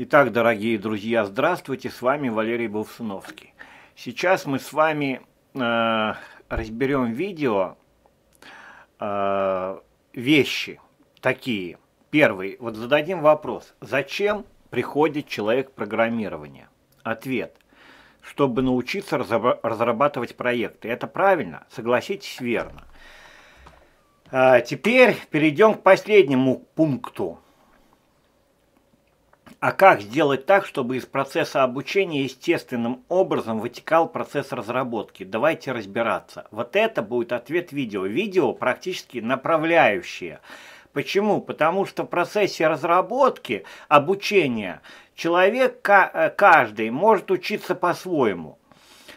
Итак, дорогие друзья, здравствуйте, с вами Валерий Бовсуновский. Сейчас мы с вами э, разберем видео э, вещи такие. Первый, вот зададим вопрос, зачем приходит человек программирования? Ответ, чтобы научиться разрабатывать проекты. Это правильно, согласитесь, верно. Э, теперь перейдем к последнему пункту а как сделать так, чтобы из процесса обучения естественным образом вытекал процесс разработки? Давайте разбираться. Вот это будет ответ видео. Видео практически направляющее. Почему? Потому что в процессе разработки, обучения, человек э, каждый может учиться по-своему.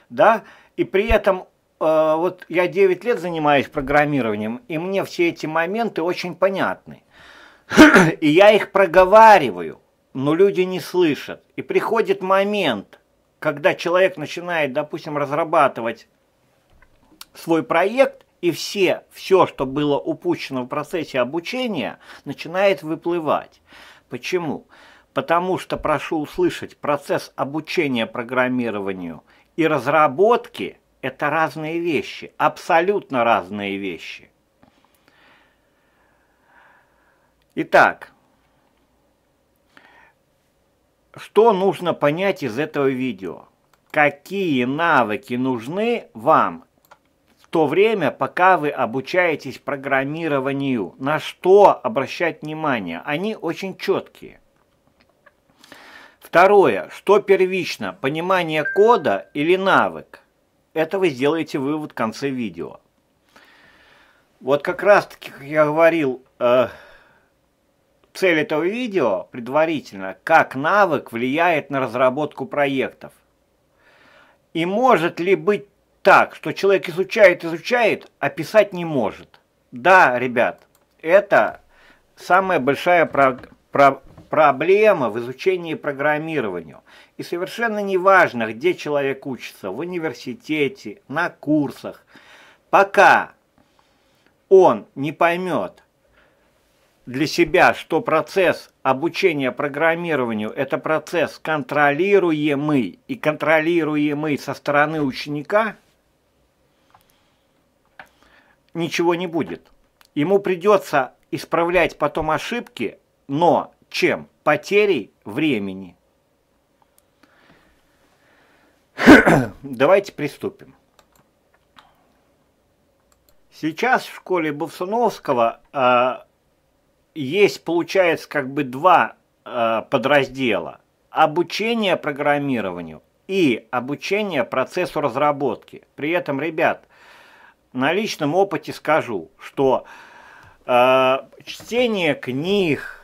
Да? И при этом э, вот я 9 лет занимаюсь программированием, и мне все эти моменты очень понятны. И я их проговариваю но люди не слышат. И приходит момент, когда человек начинает, допустим, разрабатывать свой проект, и все, все, что было упущено в процессе обучения, начинает выплывать. Почему? Потому что, прошу услышать, процесс обучения программированию и разработки – это разные вещи, абсолютно разные вещи. Итак, что нужно понять из этого видео? Какие навыки нужны вам в то время, пока вы обучаетесь программированию? На что обращать внимание? Они очень четкие. Второе. Что первично? Понимание кода или навык? Это вы сделаете вывод в конце видео. Вот как раз таки, как я говорил, э, цель этого видео предварительно, как навык влияет на разработку проектов. И может ли быть так, что человек изучает, изучает, а писать не может? Да, ребят, это самая большая про про проблема в изучении программированию. И совершенно неважно, где человек учится, в университете, на курсах, пока он не поймет, для себя, что процесс обучения программированию – это процесс контролируемый и контролируемый со стороны ученика, ничего не будет. Ему придется исправлять потом ошибки, но чем? Потерей времени. Давайте приступим. Сейчас в школе Бовсуновского а, есть, получается, как бы два э, подраздела. Обучение программированию и обучение процессу разработки. При этом, ребят, на личном опыте скажу, что э, чтение книг,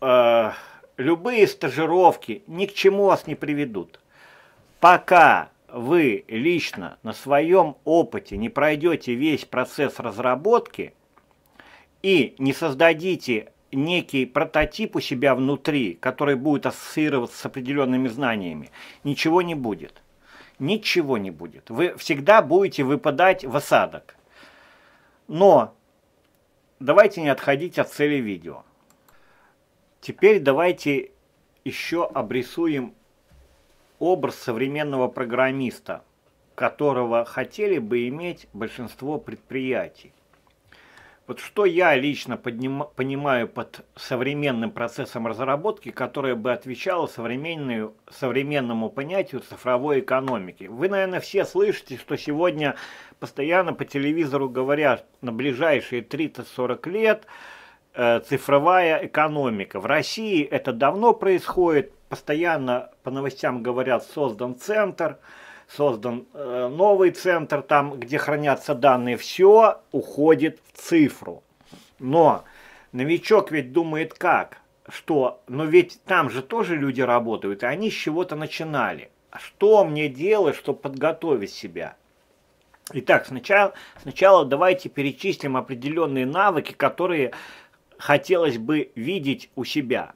э, любые стажировки ни к чему вас не приведут. Пока вы лично на своем опыте не пройдете весь процесс разработки – и не создадите некий прототип у себя внутри, который будет ассоциироваться с определенными знаниями, ничего не будет. Ничего не будет. Вы всегда будете выпадать в осадок. Но давайте не отходить от цели видео. Теперь давайте еще обрисуем образ современного программиста, которого хотели бы иметь большинство предприятий. Вот что я лично подним, понимаю под современным процессом разработки, которое бы отвечало современную, современному понятию цифровой экономики. Вы, наверное, все слышите, что сегодня постоянно по телевизору говорят, на ближайшие 30-40 лет э, цифровая экономика. В России это давно происходит, постоянно по новостям говорят, создан центр – создан э, новый центр, там, где хранятся данные, все уходит в цифру. Но новичок ведь думает как? Что, но ведь там же тоже люди работают, и они с чего-то начинали. А что мне делать, чтобы подготовить себя? Итак, сначала, сначала давайте перечислим определенные навыки, которые хотелось бы видеть у себя.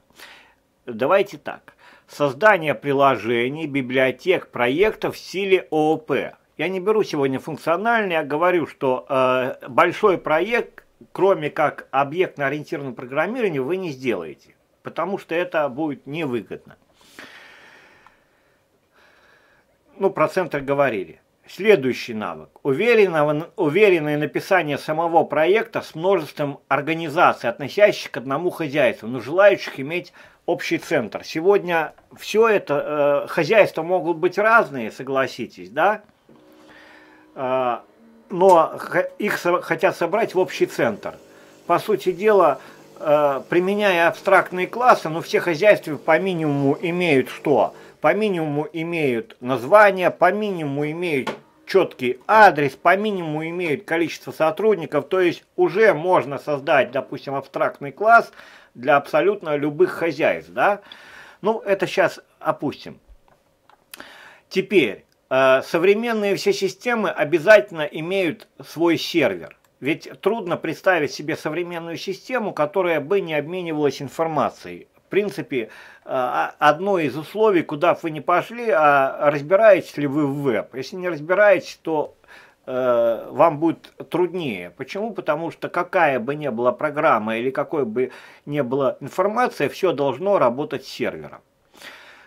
Давайте так создание приложений, библиотек, проектов в стиле ООП. Я не беру сегодня функциональный, а говорю, что э, большой проект, кроме как объектно-ориентированного программирования, вы не сделаете, потому что это будет невыгодно. Ну, про центр говорили. Следующий навык. Уверенного, уверенное написание самого проекта с множеством организаций, относящихся к одному хозяйству, но желающих иметь общий центр. Сегодня все это, э, хозяйства могут быть разные, согласитесь, да? Э, но их со хотят собрать в общий центр. По сути дела, э, применяя абстрактные классы, ну все хозяйства по минимуму имеют что? По минимуму имеют название, по минимуму имеют четкий адрес, по минимуму имеют количество сотрудников, то есть уже можно создать, допустим, абстрактный класс – для абсолютно любых хозяев, да. Ну, это сейчас опустим. Теперь, э, современные все системы обязательно имеют свой сервер. Ведь трудно представить себе современную систему, которая бы не обменивалась информацией. В принципе, э, а, одно из условий, куда бы вы не пошли, а разбираетесь ли вы в веб. Если не разбираетесь, то Э, вам будет труднее. Почему? Потому что какая бы ни была программа или какой бы ни была информация, все должно работать с сервером.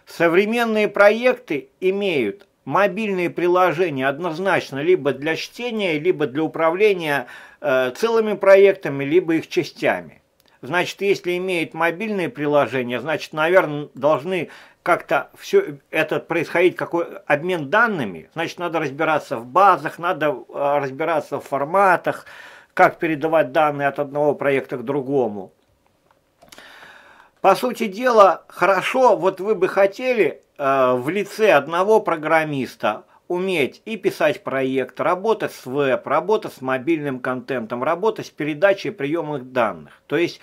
Современные проекты имеют мобильные приложения однозначно либо для чтения, либо для управления э, целыми проектами, либо их частями. Значит, если имеет мобильные приложения, значит, наверное, должны как-то все это происходить, какой обмен данными, значит, надо разбираться в базах, надо а, разбираться в форматах, как передавать данные от одного проекта к другому. По сути дела, хорошо, вот вы бы хотели э, в лице одного программиста уметь и писать проект, работать с веб, работать с мобильным контентом, работать с передачей приемных данных. То есть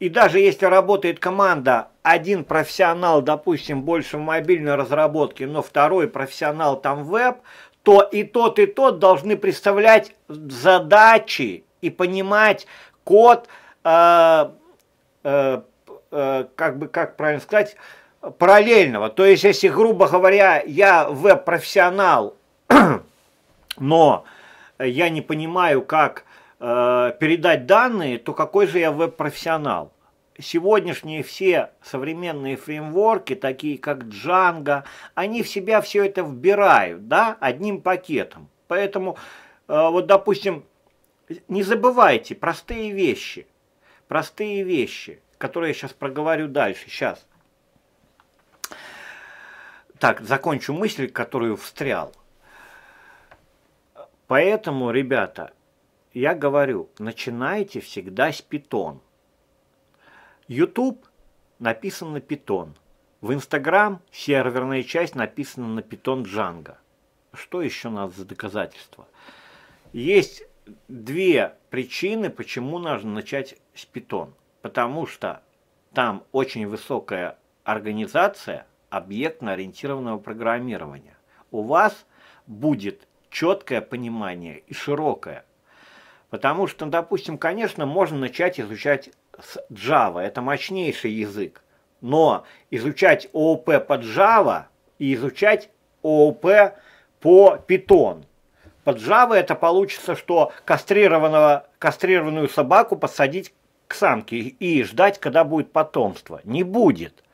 и даже если работает команда, один профессионал, допустим, больше в мобильной разработке, но второй профессионал там веб, то и тот, и тот должны представлять задачи и понимать код, э, э, э, как бы, как правильно сказать, параллельного. То есть, если, грубо говоря, я веб-профессионал, но я не понимаю, как Э, передать данные, то какой же я веб-профессионал? Сегодняшние все современные фреймворки, такие как Django, они в себя все это вбирают, да, одним пакетом. Поэтому, э, вот, допустим, не забывайте простые вещи, простые вещи, которые я сейчас проговорю дальше, сейчас. Так, закончу мысль, которую встрял. Поэтому, ребята, я говорю, начинайте всегда с питон. YouTube написан на питон. В Instagram серверная часть написана на питон Django. Что еще надо за доказательства? Есть две причины, почему нужно начать с питон. Потому что там очень высокая организация объектно-ориентированного программирования. У вас будет четкое понимание и широкое Потому что, допустим, конечно, можно начать изучать с Java, это мощнейший язык. Но изучать ООП под Java и изучать ООП по Python. Под Java это получится, что кастрированного, кастрированную собаку посадить к самке и ждать, когда будет потомство. Не будет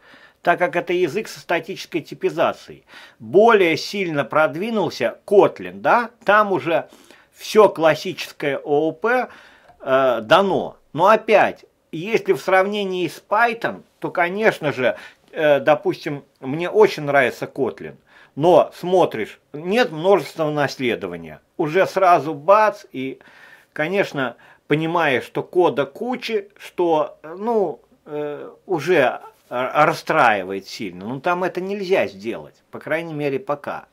так как это язык со статической типизацией. Более сильно продвинулся Kotlin, да, там уже все классическое ООП э, дано. Но опять, если в сравнении с Python, то, конечно же, э, допустим, мне очень нравится Kotlin. Но смотришь, нет множественного наследования. Уже сразу бац, и, конечно, понимая, что кода кучи, что, ну, э, уже расстраивает сильно. Но там это нельзя сделать, по крайней мере, пока.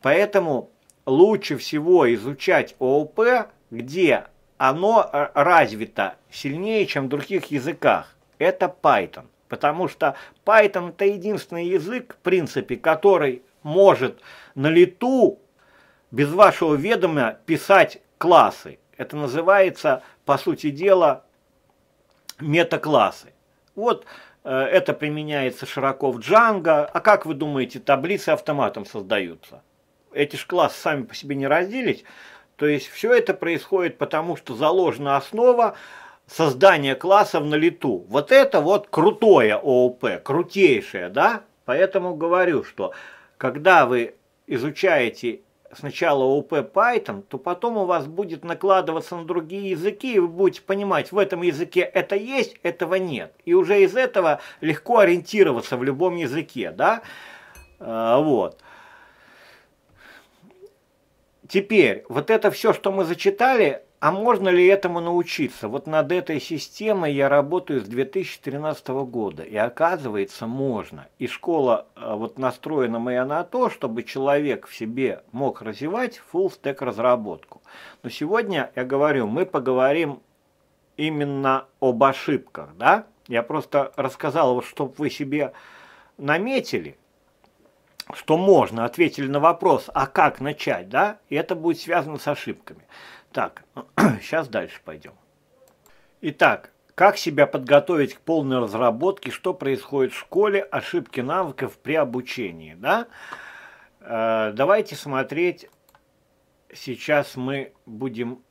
Поэтому лучше всего изучать ООП, где оно э, развито сильнее, чем в других языках. Это Python. Потому что Python это единственный язык, в принципе, который может на лету без вашего ведома писать классы. Это называется, по сути дела, метаклассы. Вот э, это применяется широко в Django. А как вы думаете, таблицы автоматом создаются? эти же классы сами по себе не разделить. То есть все это происходит потому, что заложена основа создания классов на лету. Вот это вот крутое ООП, крутейшее, да? Поэтому говорю, что когда вы изучаете сначала ОП Python, то потом у вас будет накладываться на другие языки, и вы будете понимать, в этом языке это есть, этого нет. И уже из этого легко ориентироваться в любом языке, да? А, вот. Теперь, вот это все, что мы зачитали, а можно ли этому научиться? Вот над этой системой я работаю с 2013 года, и оказывается, можно. И школа э, вот настроена моя на то, чтобы человек в себе мог развивать full stack разработку. Но сегодня, я говорю, мы поговорим именно об ошибках, да? Я просто рассказал, чтобы вы себе наметили, что можно, ответили на вопрос, а как начать, да, и это будет связано с ошибками. Так, сейчас дальше пойдем. Итак, как себя подготовить к полной разработке, что происходит в школе, ошибки навыков при обучении, да? Э, давайте смотреть, сейчас мы будем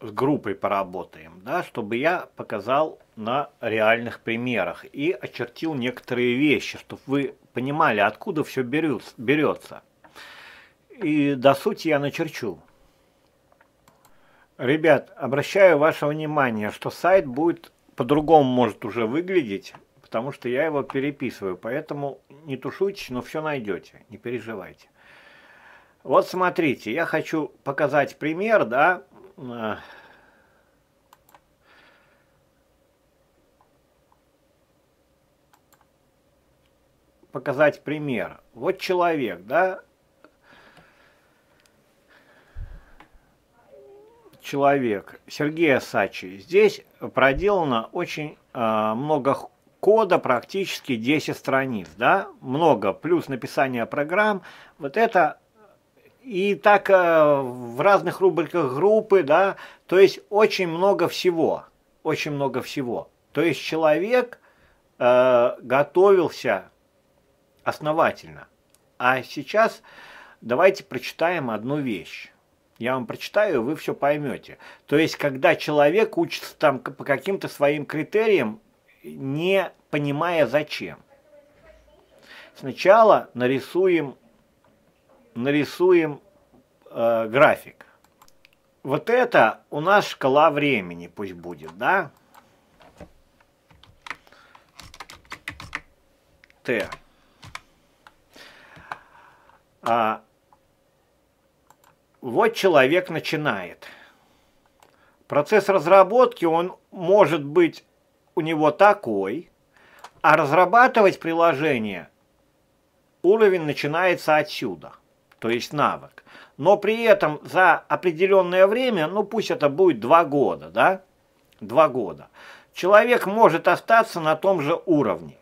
с группой поработаем, да, чтобы я показал на реальных примерах и очертил некоторые вещи, чтобы вы понимали, откуда все берется. И до сути я начерчу. Ребят, обращаю ваше внимание, что сайт будет по-другому может уже выглядеть, потому что я его переписываю. Поэтому не тушуйтесь, но все найдете, не переживайте. Вот смотрите, я хочу показать пример, да, э, показать пример. Вот человек, да, человек, Сергей Сачи. Здесь проделано очень э, много кода, практически 10 страниц, да, много, плюс написание программ, вот это и так э, в разных рубриках группы, да, то есть очень много всего, очень много всего. То есть человек э, готовился основательно. А сейчас давайте прочитаем одну вещь. Я вам прочитаю, вы все поймете. То есть, когда человек учится там по каким-то своим критериям, не понимая зачем. Сначала нарисуем, нарисуем э, график. Вот это у нас шкала времени пусть будет, да? Т. А, вот человек начинает. Процесс разработки, он может быть у него такой, а разрабатывать приложение уровень начинается отсюда, то есть навык. Но при этом за определенное время, ну пусть это будет два года, да, два года, человек может остаться на том же уровне.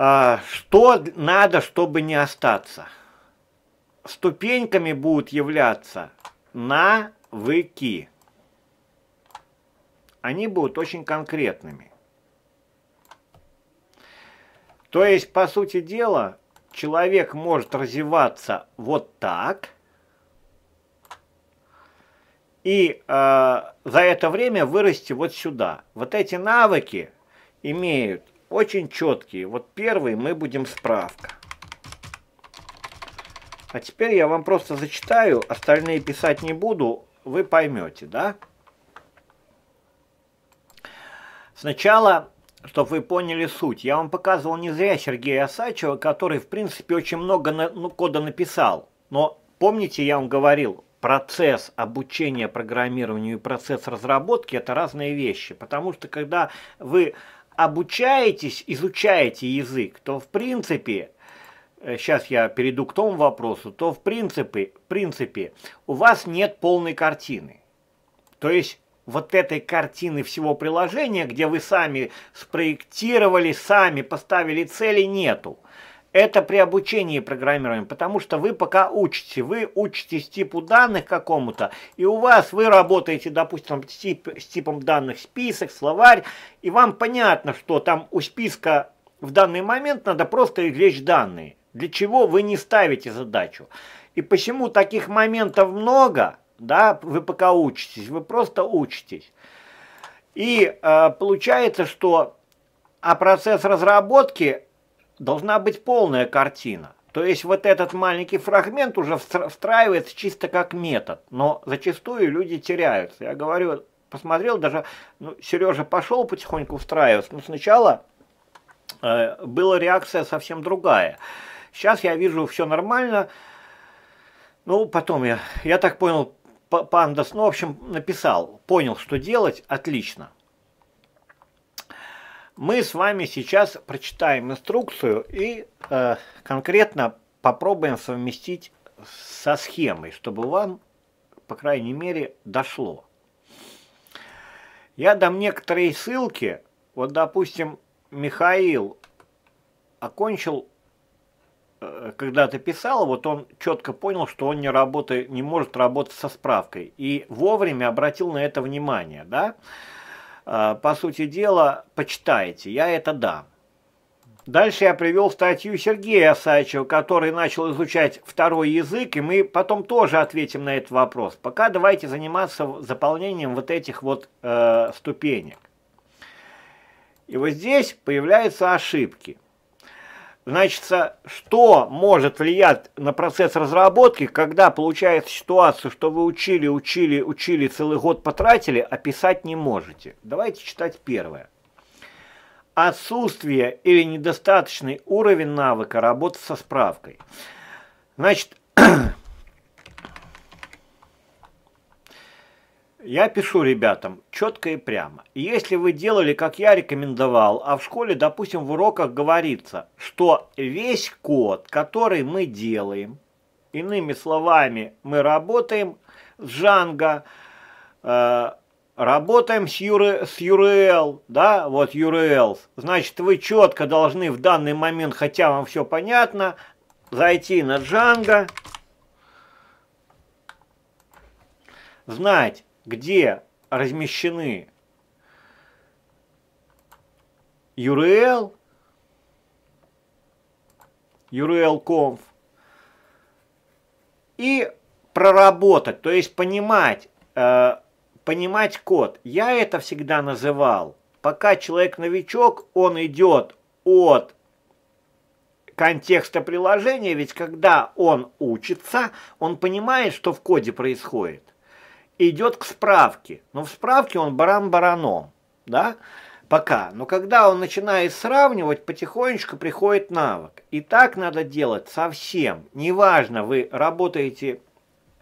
А, что надо, чтобы не остаться? Ступеньками будут являться навыки. Они будут очень конкретными. То есть, по сути дела, человек может развиваться вот так, и э, за это время вырасти вот сюда. Вот эти навыки имеют очень четкие. Вот первый мы будем справка. А теперь я вам просто зачитаю, остальные писать не буду, вы поймете, да? Сначала, чтобы вы поняли суть, я вам показывал не зря Сергея Осачева, который, в принципе, очень много на, ну, кода написал. Но помните, я вам говорил, процесс обучения программированию и процесс разработки – это разные вещи. Потому что, когда вы обучаетесь, изучаете язык, то в принципе, сейчас э, я перейду к тому вопросу, то в принципе, в принципе у вас нет полной картины. То есть вот этой картины всего приложения, где вы сами спроектировали, сами поставили цели, нету это при обучении программированию, потому что вы пока учите, вы учитесь типу данных какому-то, и у вас вы работаете, допустим, с, тип, с типом данных список, словарь, и вам понятно, что там у списка в данный момент надо просто извлечь данные, для чего вы не ставите задачу. И почему таких моментов много, да, вы пока учитесь, вы просто учитесь. И э, получается, что а процесс разработки должна быть полная картина. То есть вот этот маленький фрагмент уже встраивается чисто как метод, но зачастую люди теряются. Я говорю, посмотрел, даже ну, Сережа пошел потихоньку встраиваться, но сначала э, была реакция совсем другая. Сейчас я вижу все нормально, ну потом я, я так понял, панда, ну в общем написал, понял, что делать, отлично. Мы с вами сейчас прочитаем инструкцию и э, конкретно попробуем совместить со схемой, чтобы вам, по крайней мере, дошло. Я дам некоторые ссылки. Вот, допустим, Михаил окончил, э, когда-то писал, вот он четко понял, что он не, работает, не может работать со справкой. И вовремя обратил на это внимание, да? Да Э, по сути дела, почитайте, я это дам. Дальше я привел статью Сергея Осадчева, который начал изучать второй язык, и мы потом тоже ответим на этот вопрос. Пока давайте заниматься заполнением вот этих вот э, ступенек. И вот здесь появляются ошибки – Значит, что может влиять на процесс разработки, когда получается ситуация, что вы учили, учили, учили, целый год потратили, а писать не можете? Давайте читать первое. Отсутствие или недостаточный уровень навыка работы со справкой. Значит, Я пишу ребятам четко и прямо. если вы делали, как я рекомендовал, а в школе, допустим, в уроках говорится, что весь код, который мы делаем, иными словами, мы работаем с Django, э, работаем с, URL, с URL, да, вот URL, значит, вы четко должны в данный момент, хотя вам все понятно, зайти на Django, знать, где размещены URL, URLconf и проработать, то есть понимать, э, понимать код. Я это всегда называл. Пока человек новичок, он идет от контекста приложения, ведь когда он учится, он понимает, что в коде происходит идет к справке. Но в справке он баран бараном, да, пока. Но когда он начинает сравнивать, потихонечку приходит навык. И так надо делать совсем. Неважно, вы работаете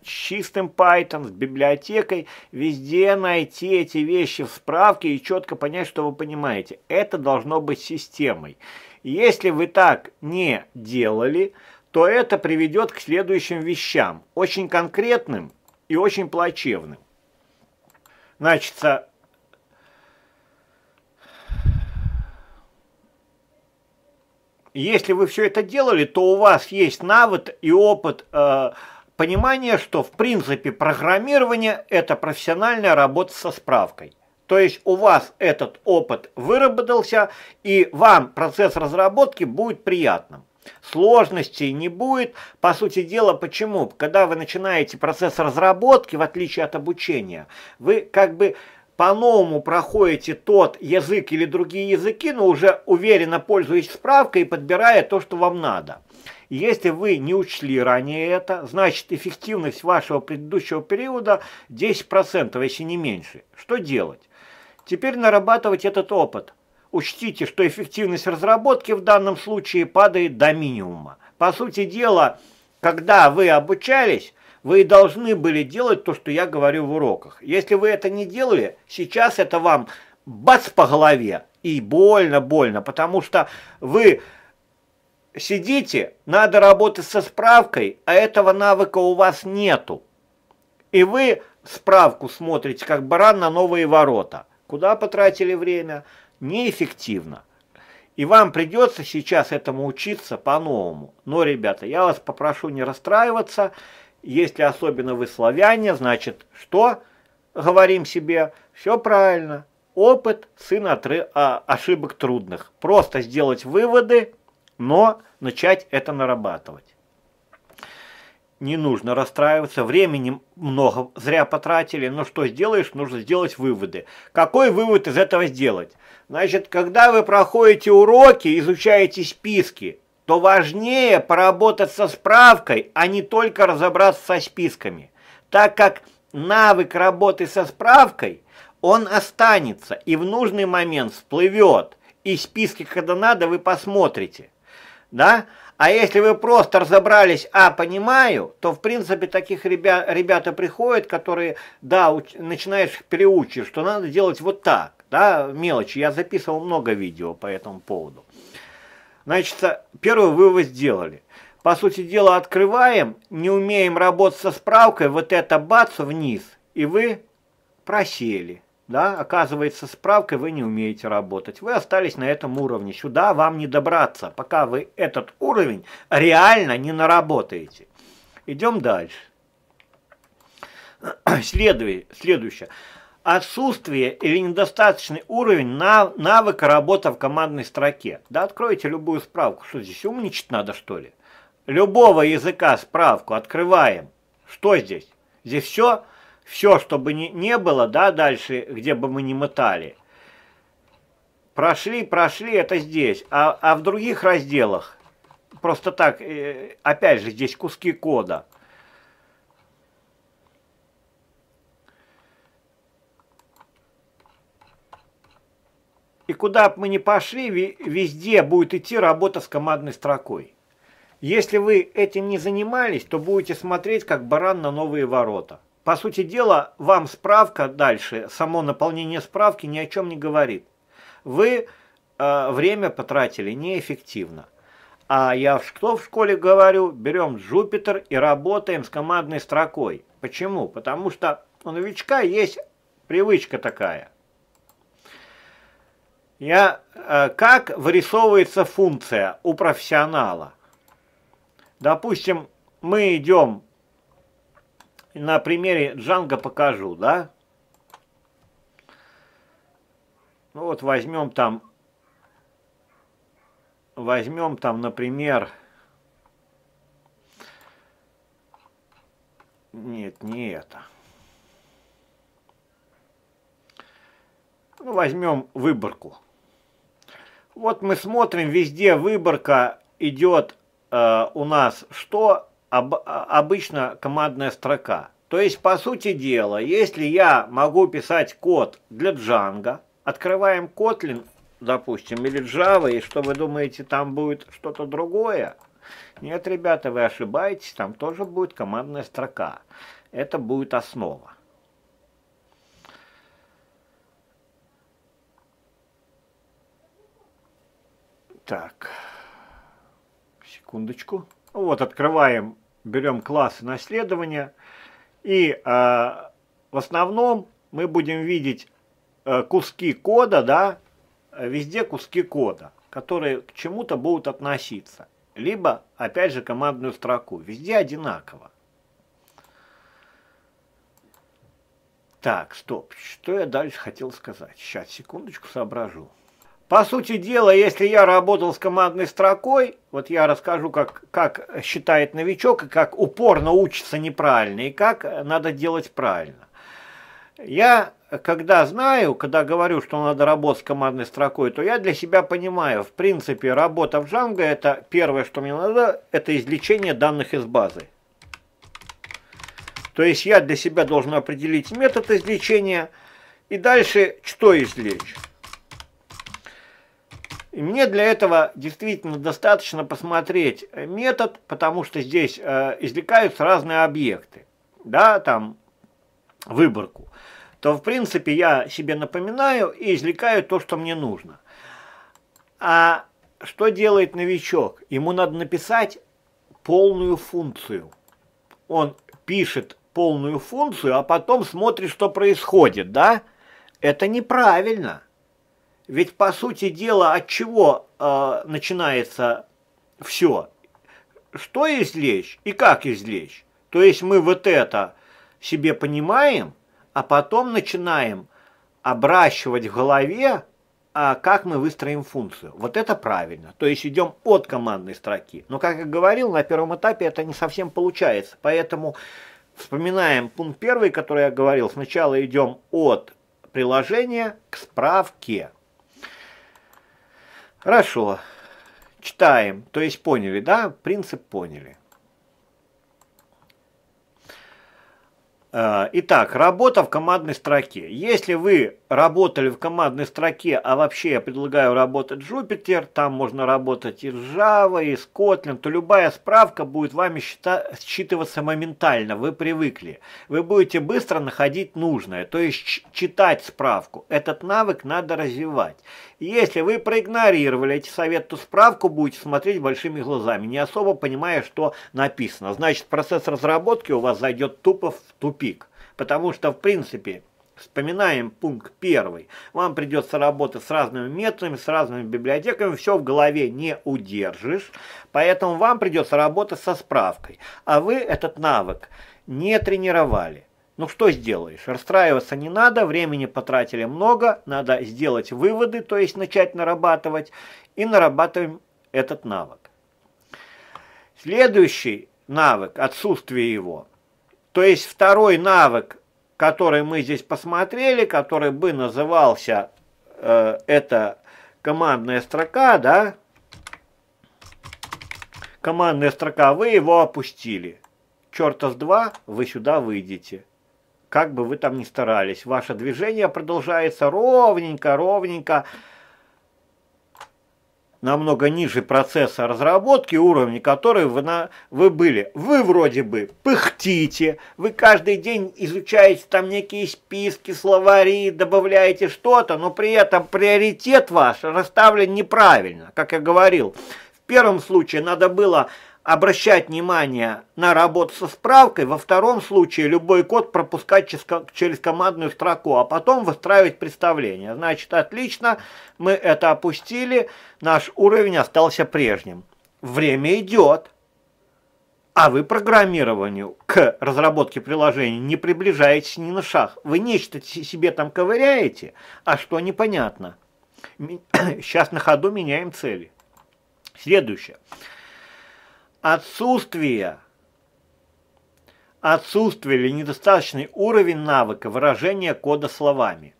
с чистым Python, с библиотекой, везде найти эти вещи в справке и четко понять, что вы понимаете. Это должно быть системой. Если вы так не делали, то это приведет к следующим вещам. Очень конкретным, и очень плачевным. Значит, если вы все это делали, то у вас есть навык и опыт э, понимания, что в принципе программирование – это профессиональная работа со справкой. То есть у вас этот опыт выработался, и вам процесс разработки будет приятным сложностей не будет. По сути дела, почему? Когда вы начинаете процесс разработки, в отличие от обучения, вы как бы по-новому проходите тот язык или другие языки, но уже уверенно пользуясь справкой и подбирая то, что вам надо. Если вы не учли ранее это, значит эффективность вашего предыдущего периода 10%, если не меньше. Что делать? Теперь нарабатывать этот опыт – учтите, что эффективность разработки в данном случае падает до минимума. По сути дела, когда вы обучались, вы должны были делать то, что я говорю в уроках. Если вы это не делали, сейчас это вам бац по голове и больно-больно, потому что вы сидите, надо работать со справкой, а этого навыка у вас нету. И вы справку смотрите, как баран на новые ворота. Куда потратили время? неэффективно. И вам придется сейчас этому учиться по-новому. Но, ребята, я вас попрошу не расстраиваться. Если особенно вы славяне, значит, что? Говорим себе, все правильно. Опыт – сына отры... а, ошибок трудных. Просто сделать выводы, но начать это нарабатывать не нужно расстраиваться, времени много зря потратили, но что сделаешь, нужно сделать выводы. Какой вывод из этого сделать? Значит, когда вы проходите уроки, изучаете списки, то важнее поработать со справкой, а не только разобраться со списками. Так как навык работы со справкой, он останется и в нужный момент всплывет, и списки, когда надо, вы посмотрите. Да? А если вы просто разобрались, а, понимаю, то, в принципе, таких ребят, ребята приходят, которые, да, уч, начинаешь переучить, что надо делать вот так, да, мелочи. Я записывал много видео по этому поводу. Значит, э, первый вывод сделали. По сути дела, открываем, не умеем работать со справкой, вот это бац, вниз, и вы просели да, оказывается, справкой вы не умеете работать. Вы остались на этом уровне. Сюда вам не добраться, пока вы этот уровень реально не наработаете. Идем дальше. Следует, следующее. Отсутствие или недостаточный уровень навыка работы в командной строке. Да, откройте любую справку. Что здесь, умничать надо, что ли? Любого языка справку открываем. Что здесь? Здесь все все, что бы ни, не было, да, дальше, где бы мы ни мотали, прошли, прошли, это здесь. А, а в других разделах, просто так, э, опять же, здесь куски кода. И куда бы мы ни пошли, везде будет идти работа с командной строкой. Если вы этим не занимались, то будете смотреть, как баран на новые ворота. По сути дела, вам справка дальше, само наполнение справки ни о чем не говорит. Вы э, время потратили неэффективно. А я что в школе говорю? Берем Джупитер и работаем с командной строкой. Почему? Потому что у новичка есть привычка такая. Я, э, как вырисовывается функция у профессионала? Допустим, мы идем на примере Джанга покажу, да? Ну вот возьмем там, возьмем там, например, нет, не это. Ну, возьмем выборку. Вот мы смотрим, везде выборка идет э, у нас что? об, а, обычно командная строка. То есть, по сути дела, если я могу писать код для Django, открываем Kotlin, допустим, или Java, и что вы думаете, там будет что-то другое? Нет, ребята, вы ошибаетесь, там тоже будет командная строка. Это будет основа. Так, секундочку. Вот, открываем берем классы наследования, и э, в основном мы будем видеть э, куски кода, да, везде куски кода, которые к чему-то будут относиться. Либо, опять же, командную строку. Везде одинаково. Так, стоп, что я дальше хотел сказать? Сейчас, секундочку, соображу. По сути дела, если я работал с командной строкой, вот я расскажу, как, как считает новичок, и как упорно учится неправильно, и как надо делать правильно. Я, когда знаю, когда говорю, что надо работать с командной строкой, то я для себя понимаю, в принципе, работа в Django – это первое, что мне надо, это извлечение данных из базы. То есть я для себя должен определить метод извлечения и дальше что извлечь. И мне для этого действительно достаточно посмотреть метод, потому что здесь э, извлекаются разные объекты, да, там выборку. То, в принципе, я себе напоминаю и извлекаю то, что мне нужно. А что делает новичок? Ему надо написать полную функцию. Он пишет полную функцию, а потом смотрит, что происходит, да? Это неправильно. Ведь по сути дела от чего э, начинается все? Что извлечь и как извлечь? То есть мы вот это себе понимаем, а потом начинаем обращивать в голове, а как мы выстроим функцию. Вот это правильно. То есть идем от командной строки. Но, как я говорил, на первом этапе это не совсем получается. Поэтому вспоминаем пункт первый, который я говорил. Сначала идем от приложения к справке. Хорошо. Читаем. То есть поняли, да? Принцип поняли. Э, итак, работа в командной строке. Если вы работали в командной строке, а вообще я предлагаю работать Jupyter, там можно работать и с Java, и с Kotlin, то любая справка будет вами считываться моментально, вы привыкли. Вы будете быстро находить нужное, то есть читать справку. Этот навык надо развивать. Если вы проигнорировали эти советы, то справку будете смотреть большими глазами, не особо понимая, что написано. Значит, процесс разработки у вас зайдет тупо в тупик, потому что, в принципе, Вспоминаем пункт первый. Вам придется работать с разными методами, с разными библиотеками, все в голове не удержишь, поэтому вам придется работать со справкой. А вы этот навык не тренировали. Ну что сделаешь, расстраиваться не надо, времени потратили много, надо сделать выводы, то есть начать нарабатывать, и нарабатываем этот навык. Следующий навык, отсутствие его, то есть второй навык, который мы здесь посмотрели, который бы назывался, э, это командная строка, да, командная строка, вы его опустили. Черта с два вы сюда выйдете как бы вы там ни старались. Ваше движение продолжается ровненько, ровненько, намного ниже процесса разработки, уровня который вы, на, вы были. Вы вроде бы пыхтите, вы каждый день изучаете там некие списки, словари, добавляете что-то, но при этом приоритет ваш расставлен неправильно, как я говорил. В первом случае надо было обращать внимание на работу со справкой, во втором случае любой код пропускать через командную строку, а потом выстраивать представление. Значит, отлично, мы это опустили, наш уровень остался прежним. Время идет, а вы программированию к разработке приложений не приближаетесь ни на шаг. Вы нечто себе там ковыряете, а что непонятно. Сейчас на ходу меняем цели. Следующее отсутствие, отсутствие или недостаточный уровень навыка выражения кода словами.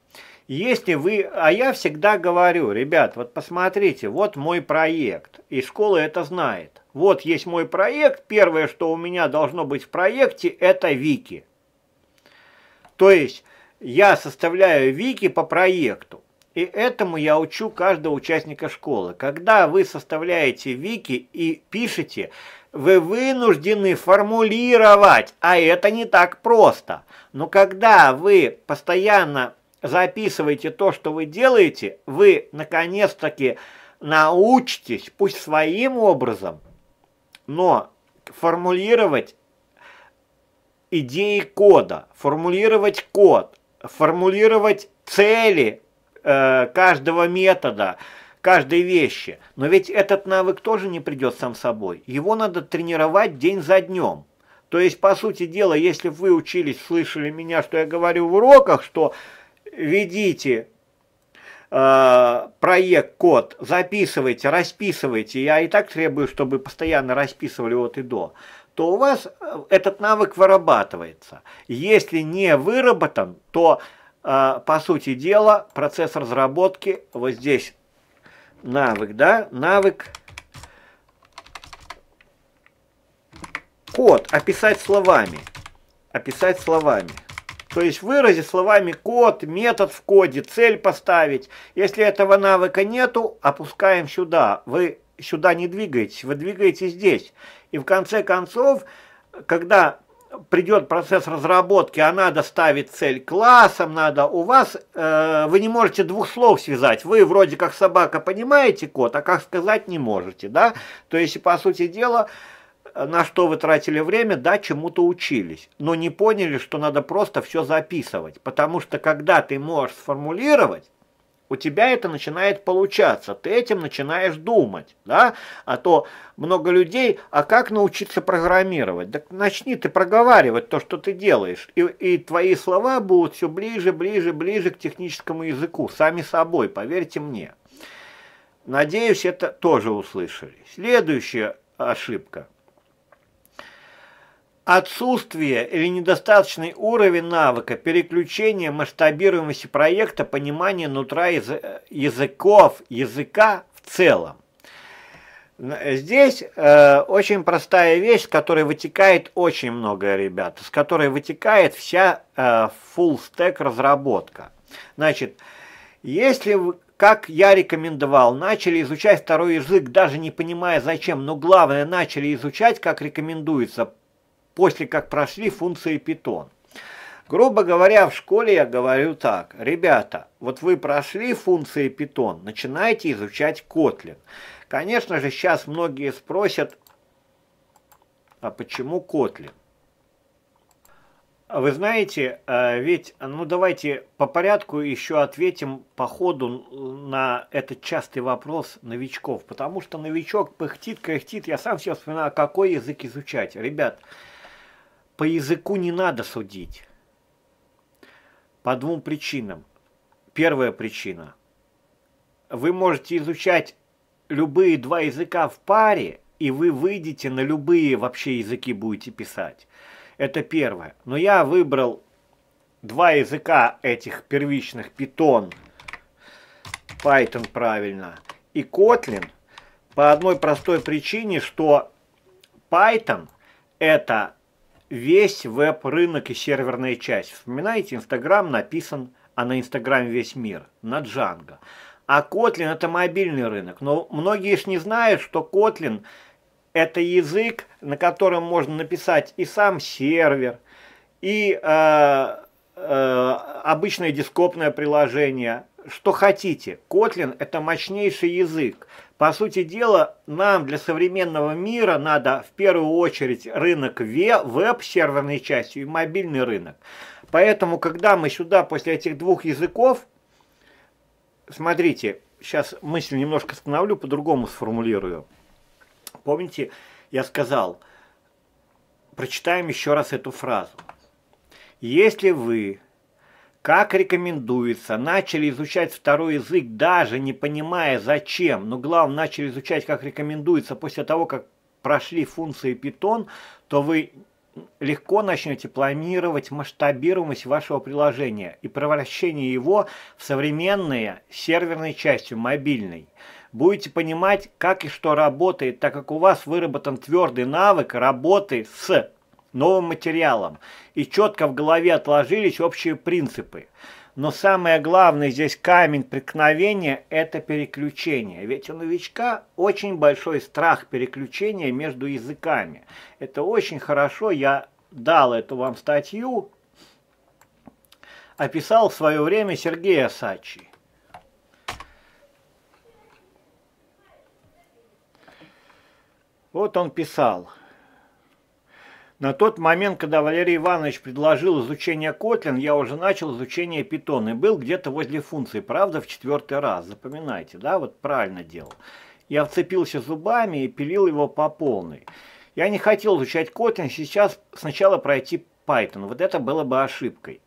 Если вы, а я всегда говорю, ребят, вот посмотрите, вот мой проект, и школа это знает. Вот есть мой проект, первое, что у меня должно быть в проекте, это вики. То есть я составляю вики по проекту. И этому я учу каждого участника школы. Когда вы составляете вики и пишете, вы вынуждены формулировать, а это не так просто. Но когда вы постоянно записываете то, что вы делаете, вы наконец-таки научитесь, пусть своим образом, но формулировать идеи кода, формулировать код, формулировать цели э, каждого метода, каждой вещи. Но ведь этот навык тоже не придет сам собой. Его надо тренировать день за днем. То есть, по сути дела, если вы учились, слышали меня, что я говорю в уроках, что ведите э, проект, код, записывайте, расписывайте, я и так требую, чтобы постоянно расписывали вот и до, то у вас э, этот навык вырабатывается. Если не выработан, то, э, по сути дела, процесс разработки вот здесь навык, да, навык код, описать словами, описать словами. То есть вырази словами код, метод в коде, цель поставить. Если этого навыка нету, опускаем сюда. Вы сюда не двигаетесь, вы двигаетесь здесь. И в конце концов, когда придет процесс разработки, а надо ставить цель классом, надо у вас, э, вы не можете двух слов связать. Вы вроде как собака понимаете код, а как сказать не можете, да? То есть, по сути дела, на что вы тратили время, да, чему-то учились, но не поняли, что надо просто все записывать, потому что когда ты можешь сформулировать, у тебя это начинает получаться, ты этим начинаешь думать, да, а то много людей, а как научиться программировать? Так начни ты проговаривать то, что ты делаешь, и, и твои слова будут все ближе, ближе, ближе к техническому языку, сами собой, поверьте мне. Надеюсь, это тоже услышали. Следующая ошибка – Отсутствие или недостаточный уровень навыка переключения масштабируемости проекта, понимания нутра языков, языка в целом. Здесь э, очень простая вещь, с которой вытекает очень много, ребят, с которой вытекает вся э, full stack разработка. Значит, если вы, как я рекомендовал, начали изучать второй язык, даже не понимая зачем, но главное, начали изучать, как рекомендуется, после как прошли функции питон. Грубо говоря, в школе я говорю так, ребята, вот вы прошли функции питон, начинайте изучать Kotlin. Конечно же, сейчас многие спросят, а почему Kotlin? Вы знаете, э, ведь, ну давайте по порядку еще ответим по ходу на этот частый вопрос новичков, потому что новичок пыхтит, кряхтит, я сам все вспоминаю, какой язык изучать. Ребят, по языку не надо судить. По двум причинам. Первая причина. Вы можете изучать любые два языка в паре, и вы выйдете на любые вообще языки будете писать. Это первое. Но я выбрал два языка этих первичных, Python, Python правильно, и Kotlin, по одной простой причине, что Python это весь веб-рынок и серверная часть. Вспоминайте, Инстаграм написан, а на Инстаграме весь мир, на Джанго. А Kotlin это мобильный рынок. Но многие ж не знают, что Kotlin это язык, на котором можно написать и сам сервер, и э, э, обычное дископное приложение, что хотите. Kotlin это мощнейший язык. По сути дела, нам для современного мира надо в первую очередь рынок веб серверной частью и мобильный рынок. Поэтому, когда мы сюда после этих двух языков, смотрите, сейчас мысль немножко остановлю, по-другому сформулирую. Помните, я сказал, прочитаем еще раз эту фразу. Если вы как рекомендуется, начали изучать второй язык, даже не понимая зачем, но главное, начали изучать, как рекомендуется, после того, как прошли функции Python, то вы легко начнете планировать масштабируемость вашего приложения и превращение его в современные серверной частью, мобильной. Будете понимать, как и что работает, так как у вас выработан твердый навык работы с новым материалом, и четко в голове отложились общие принципы. Но самое главное здесь камень преткновения – это переключение. Ведь у новичка очень большой страх переключения между языками. Это очень хорошо, я дал эту вам статью, описал в свое время Сергей Асачи. Вот он писал – на тот момент, когда Валерий Иванович предложил изучение Kotlin, я уже начал изучение Python и был где-то возле функции, правда, в четвертый раз. Запоминайте, да, вот правильно делал. Я вцепился зубами и пилил его по полной. Я не хотел изучать Kotlin, сейчас сначала пройти Python. Вот это было бы ошибкой.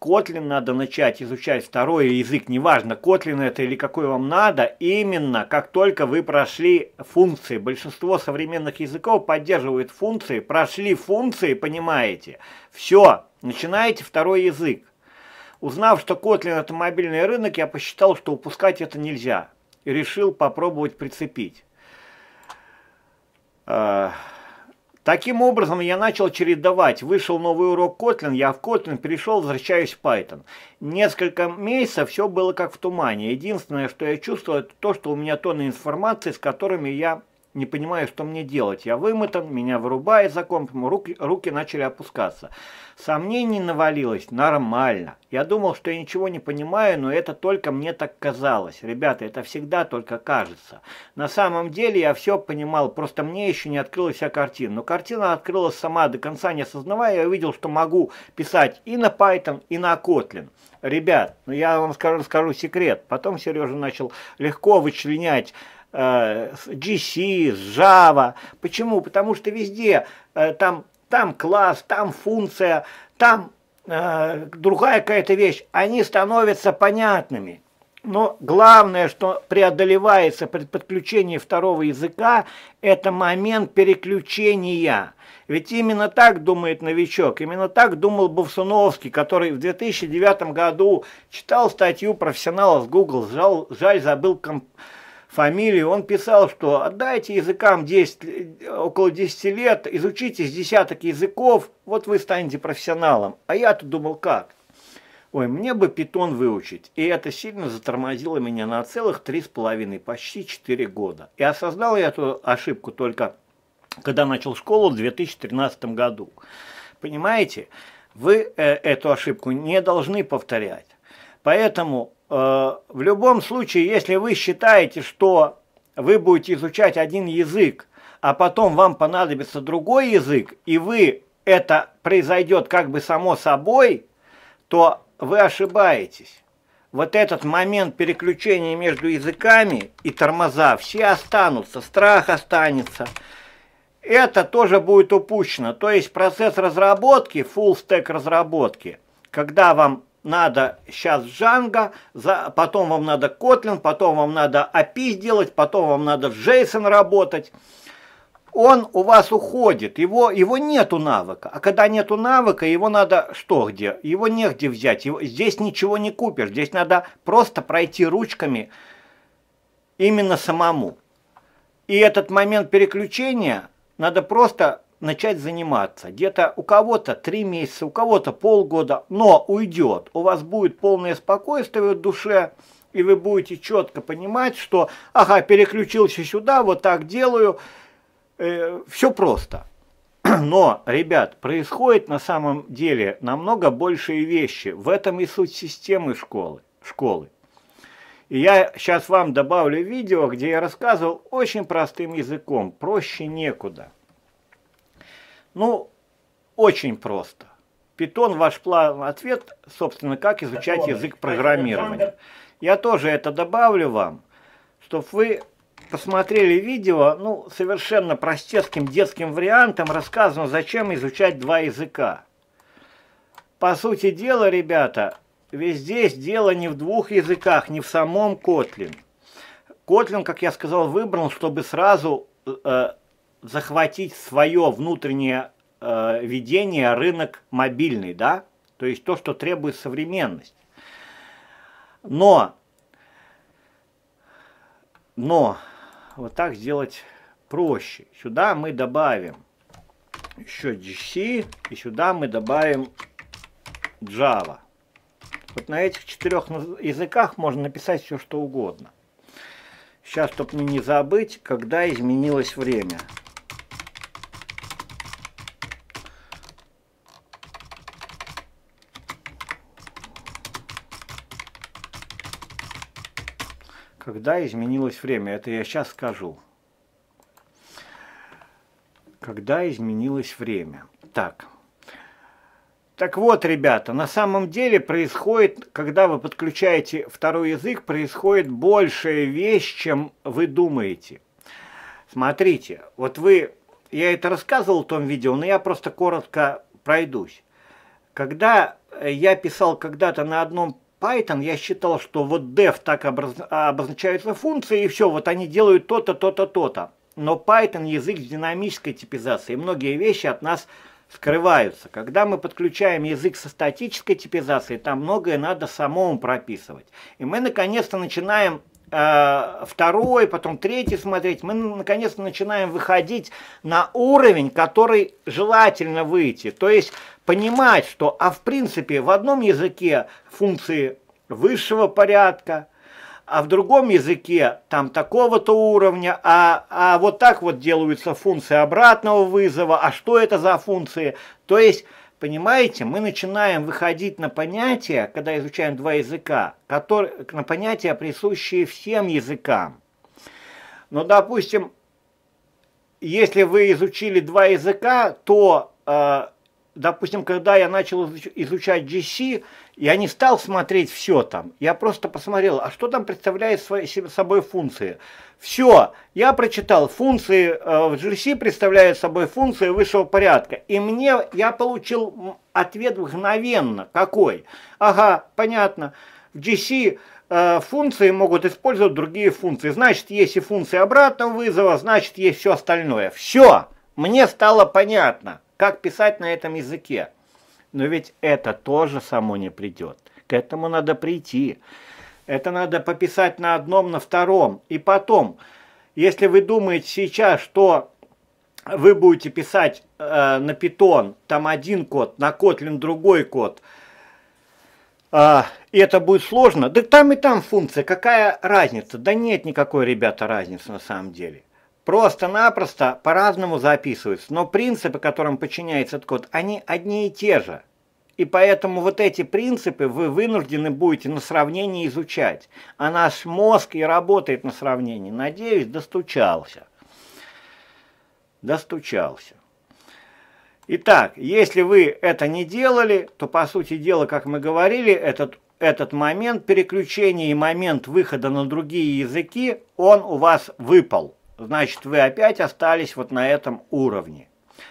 Kotlin надо начать изучать второй язык, неважно, Kotlin это или какой вам надо, именно как только вы прошли функции. Большинство современных языков поддерживает функции, прошли функции, понимаете, все, начинаете второй язык. Узнав, что Kotlin это мобильный рынок, я посчитал, что упускать это нельзя, и решил попробовать прицепить. А, Таким образом, я начал чередовать. Вышел новый урок Kotlin, я в Kotlin перешел, возвращаюсь в Python. Несколько месяцев все было как в тумане. Единственное, что я чувствовал, это то, что у меня тонны информации, с которыми я не понимаю, что мне делать. Я вымотан, меня вырубает за компом, руки, руки начали опускаться. Сомнений навалилось нормально. Я думал, что я ничего не понимаю, но это только мне так казалось. Ребята, это всегда только кажется. На самом деле я все понимал, просто мне еще не открылась вся картина. Но картина открылась сама, до конца не осознавая, я увидел, что могу писать и на Python, и на Kotlin. Ребят, ну я вам скажу, скажу секрет. Потом Сережа начал легко вычленять Э, GC, Java. Почему? Потому что везде э, там, там класс, там функция, там э, другая какая-то вещь, они становятся понятными. Но главное, что преодолевается при подключении второго языка, это момент переключения. Ведь именно так думает новичок, именно так думал Бовсуновский, который в 2009 году читал статью профессионала с Google, жаль, жаль забыл комп фамилию, он писал, что отдайте языкам 10, около 10 лет, изучите с десяток языков, вот вы станете профессионалом. А я-то думал, как? Ой, мне бы питон выучить. И это сильно затормозило меня на целых три с половиной, почти четыре года. И осознал я эту ошибку только, когда начал школу в 2013 году. Понимаете, вы э, эту ошибку не должны повторять. Поэтому Э, в любом случае, если вы считаете, что вы будете изучать один язык, а потом вам понадобится другой язык, и вы это произойдет как бы само собой, то вы ошибаетесь. Вот этот момент переключения между языками и тормоза, все останутся, страх останется. Это тоже будет упущено. То есть процесс разработки, full stack разработки, когда вам надо сейчас Django, за, потом вам надо Котлин, потом вам надо API сделать, потом вам надо Джейсон работать. Он у вас уходит, его, его нету навыка. А когда нету навыка, его надо что где? Его негде взять, его, здесь ничего не купишь, здесь надо просто пройти ручками именно самому. И этот момент переключения надо просто начать заниматься. Где-то у кого-то три месяца, у кого-то полгода, но уйдет. У вас будет полное спокойствие в душе, и вы будете четко понимать, что, ага, переключился сюда, вот так делаю, э, все просто. Но, ребят, происходит на самом деле намного большие вещи. В этом и суть системы школы. школы. И я сейчас вам добавлю видео, где я рассказывал очень простым языком, проще некуда. Ну, очень просто. Питон ваш план ответ, собственно, как изучать язык программирования. Я тоже это добавлю вам, чтобы вы посмотрели видео, ну, совершенно простецким детским вариантом рассказано, зачем изучать два языка. По сути дела, ребята, ведь здесь дело не в двух языках, не в самом Kotlin. Kotlin, как я сказал, выбран, чтобы сразу э, захватить свое внутреннее э, видение рынок мобильный, да, то есть то, что требует современность. Но, но вот так сделать проще. Сюда мы добавим еще DC, и сюда мы добавим Java. Вот на этих четырех языках можно написать все, что угодно. Сейчас, чтобы не забыть, когда изменилось время. когда изменилось время? Это я сейчас скажу. Когда изменилось время? Так. Так вот, ребята, на самом деле происходит, когда вы подключаете второй язык, происходит большая вещь, чем вы думаете. Смотрите, вот вы, я это рассказывал в том видео, но я просто коротко пройдусь. Когда э, я писал когда-то на одном Python я считал, что вот def так обозначаются функции, и все, вот они делают то-то, то-то, то-то. Но Python язык с динамической типизацией, многие вещи от нас скрываются. Когда мы подключаем язык со статической типизацией, там многое надо самому прописывать. И мы наконец-то начинаем Э, второй, потом третий смотреть, мы наконец то начинаем выходить на уровень, который желательно выйти. То есть понимать, что, а в принципе, в одном языке функции высшего порядка, а в другом языке там такого-то уровня, а, а вот так вот делаются функции обратного вызова, а что это за функции. То есть Понимаете, мы начинаем выходить на понятия, когда изучаем два языка, которые, на понятия, присущие всем языкам. Но, допустим, если вы изучили два языка, то, э, допустим, когда я начал изучать GC, я не стал смотреть все там. Я просто посмотрел, а что там представляет собой функции. Все, я прочитал, функции э, в GRC представляют собой функции высшего порядка. И мне, я получил ответ мгновенно. Какой? Ага, понятно. В GC э, функции могут использовать другие функции. Значит, есть и функции обратного вызова, значит, есть все остальное. Все, мне стало понятно, как писать на этом языке. Но ведь это тоже само не придет. К этому надо прийти. Это надо пописать на одном, на втором. И потом, если вы думаете сейчас, что вы будете писать э, на питон, там один код, на котлин другой код, э, и это будет сложно, да там и там функция, какая разница? Да нет никакой, ребята, разницы на самом деле. Просто-напросто по-разному записываются, но принципы, которым подчиняется этот код, они одни и те же. И поэтому вот эти принципы вы вынуждены будете на сравнении изучать. А наш мозг и работает на сравнении. Надеюсь, достучался. Достучался. Итак, если вы это не делали, то, по сути дела, как мы говорили, этот, этот момент переключения и момент выхода на другие языки, он у вас выпал значит вы опять остались вот на этом уровне.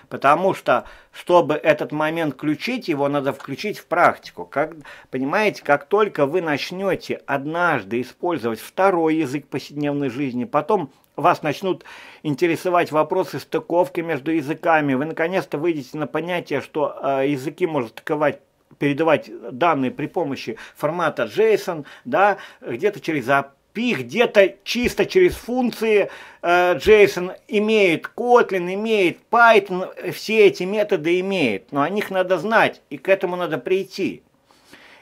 Потому что, чтобы этот момент включить, его надо включить в практику. Как, понимаете, как только вы начнете однажды использовать второй язык повседневной жизни, потом вас начнут интересовать вопросы стыковки между языками, вы наконец-то выйдете на понятие, что э, языки можно стыковать передавать данные при помощи формата JSON, да, где-то через API, пи где-то чисто через функции э, JSON имеет Kotlin, имеет Python, все эти методы имеет, но о них надо знать, и к этому надо прийти.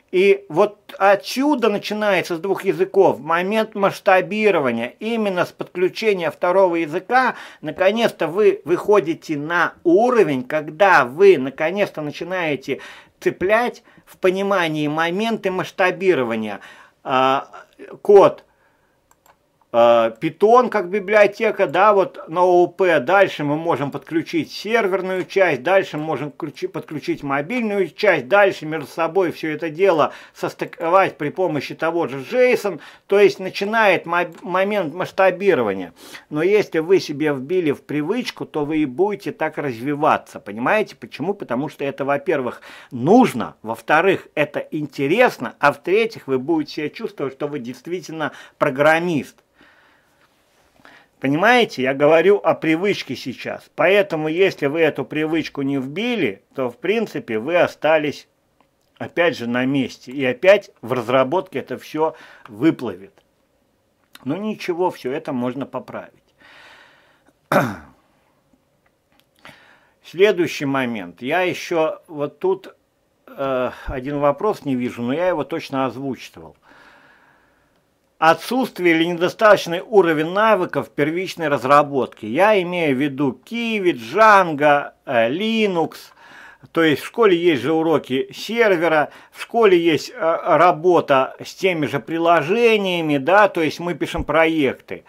И вот отсюда начинается с двух языков момент масштабирования. Именно с подключения второго языка, наконец-то вы выходите на уровень, когда вы наконец-то начинаете цеплять в понимании моменты масштабирования. Э, код Э, Python как библиотека, да, вот на ООП. Дальше мы можем подключить серверную часть, дальше мы можем подключить мобильную часть, дальше между собой все это дело состыковать при помощи того же JSON. То есть начинает момент масштабирования. Но если вы себе вбили в привычку, то вы и будете так развиваться. Понимаете, почему? Потому что это, во-первых, нужно, во-вторых, это интересно, а в-третьих, вы будете себя чувствовать, что вы действительно программист. Понимаете, я говорю о привычке сейчас. Поэтому, если вы эту привычку не вбили, то, в принципе, вы остались опять же на месте. И опять в разработке это все выплывет. Но ну, ничего, все это можно поправить. Следующий момент. Я еще вот тут э, один вопрос не вижу, но я его точно озвучивал отсутствие или недостаточный уровень навыков первичной разработки. Я имею в виду Kiwi, Django, э, Linux. То есть в школе есть же уроки сервера, в школе есть э, работа с теми же приложениями, да, то есть мы пишем проекты.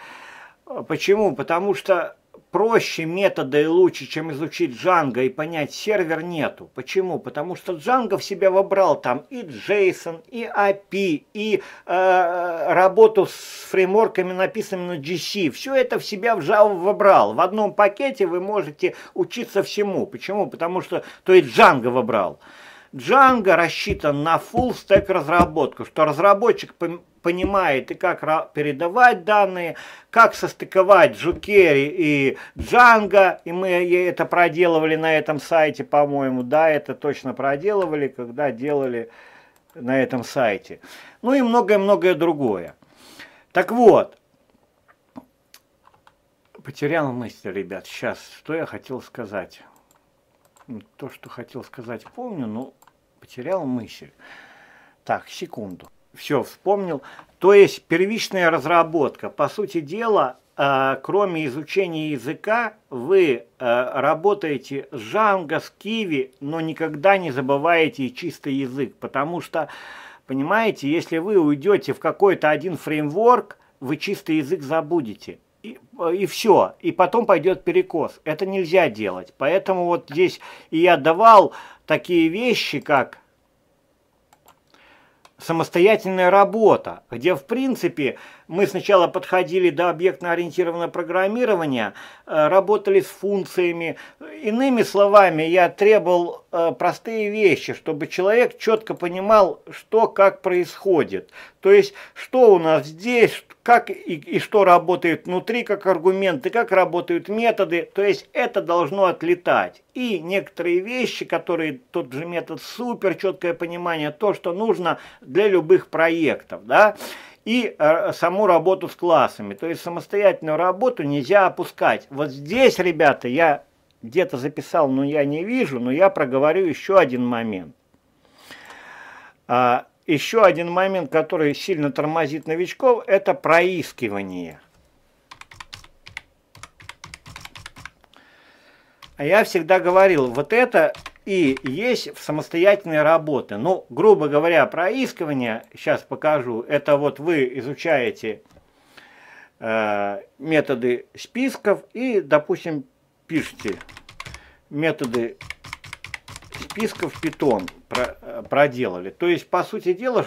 Почему? Потому что проще метода и лучше, чем изучить Django и понять сервер, нету. Почему? Потому что Django в себя вобрал там и JSON, и API, и э, работу с фреймворками, написанными на GC. Все это в себя в Java вобрал. В одном пакете вы можете учиться всему. Почему? Потому что, то есть Django вобрал. Django рассчитан на full stack разработку, что разработчик понимает и как передавать данные, как состыковать Jukeri и Django, и мы это проделывали на этом сайте, по-моему, да, это точно проделывали, когда делали на этом сайте. Ну и многое-многое другое. Так вот, потерял мысль, ребят, сейчас, что я хотел сказать. Ну, то, что хотел сказать, помню, но потерял мысль. Так, секунду все вспомнил. То есть первичная разработка. По сути дела, э, кроме изучения языка, вы э, работаете с Джанго, с Киви, но никогда не забываете чистый язык, потому что, понимаете, если вы уйдете в какой-то один фреймворк, вы чистый язык забудете. И, э, и все, и потом пойдет перекос. Это нельзя делать. Поэтому вот здесь и я давал такие вещи, как самостоятельная работа, где в принципе мы сначала подходили до объектно-ориентированного программирования, э, работали с функциями. Иными словами, я требовал э, простые вещи, чтобы человек четко понимал, что как происходит. То есть, что у нас здесь, как и, и что работает внутри, как аргументы, как работают методы. То есть, это должно отлетать. И некоторые вещи, которые тот же метод супер, четкое понимание, то, что нужно для любых проектов. Да? и э, саму работу с классами. То есть самостоятельную работу нельзя опускать. Вот здесь, ребята, я где-то записал, но я не вижу, но я проговорю еще один момент. А, еще один момент, который сильно тормозит новичков, это проискивание. А я всегда говорил, вот это и есть в самостоятельные работы. Ну, грубо говоря, проискивание, сейчас покажу, это вот вы изучаете э, методы списков и, допустим, пишите методы списков Python про, проделали. То есть, по сути дела,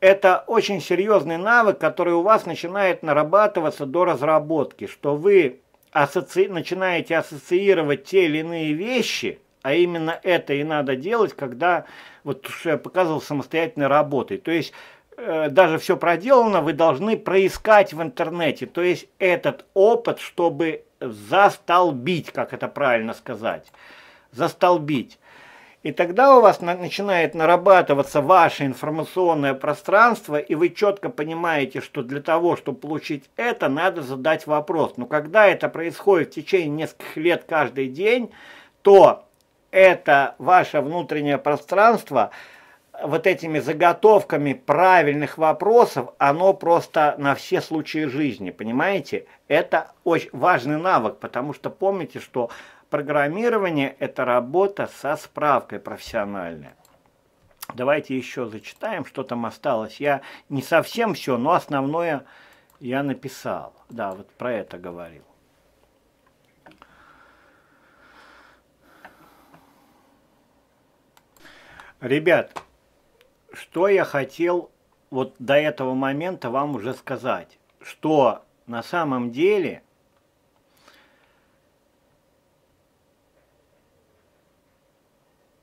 это очень серьезный навык, который у вас начинает нарабатываться до разработки, что вы асоци... начинаете ассоциировать те или иные вещи – а именно это и надо делать, когда, вот что я показывал, самостоятельной работой. То есть э, даже все проделано, вы должны проискать в интернете. То есть этот опыт, чтобы застолбить, как это правильно сказать, застолбить. И тогда у вас на, начинает нарабатываться ваше информационное пространство, и вы четко понимаете, что для того, чтобы получить это, надо задать вопрос. Но когда это происходит в течение нескольких лет каждый день, то это ваше внутреннее пространство вот этими заготовками правильных вопросов, оно просто на все случаи жизни, понимаете? Это очень важный навык, потому что помните, что программирование – это работа со справкой профессиональная. Давайте еще зачитаем, что там осталось. Я не совсем все, но основное я написал. Да, вот про это говорил. Ребят, что я хотел вот до этого момента вам уже сказать, что на самом деле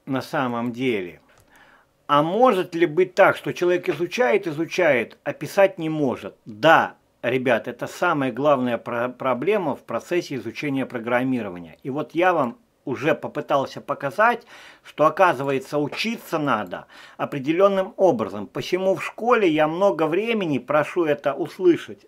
на самом деле. А может ли быть так, что человек изучает, изучает, а писать не может? Да, ребят, это самая главная проблема в процессе изучения программирования. И вот я вам уже попытался показать, что оказывается учиться надо определенным образом. Почему в школе я много времени, прошу это услышать,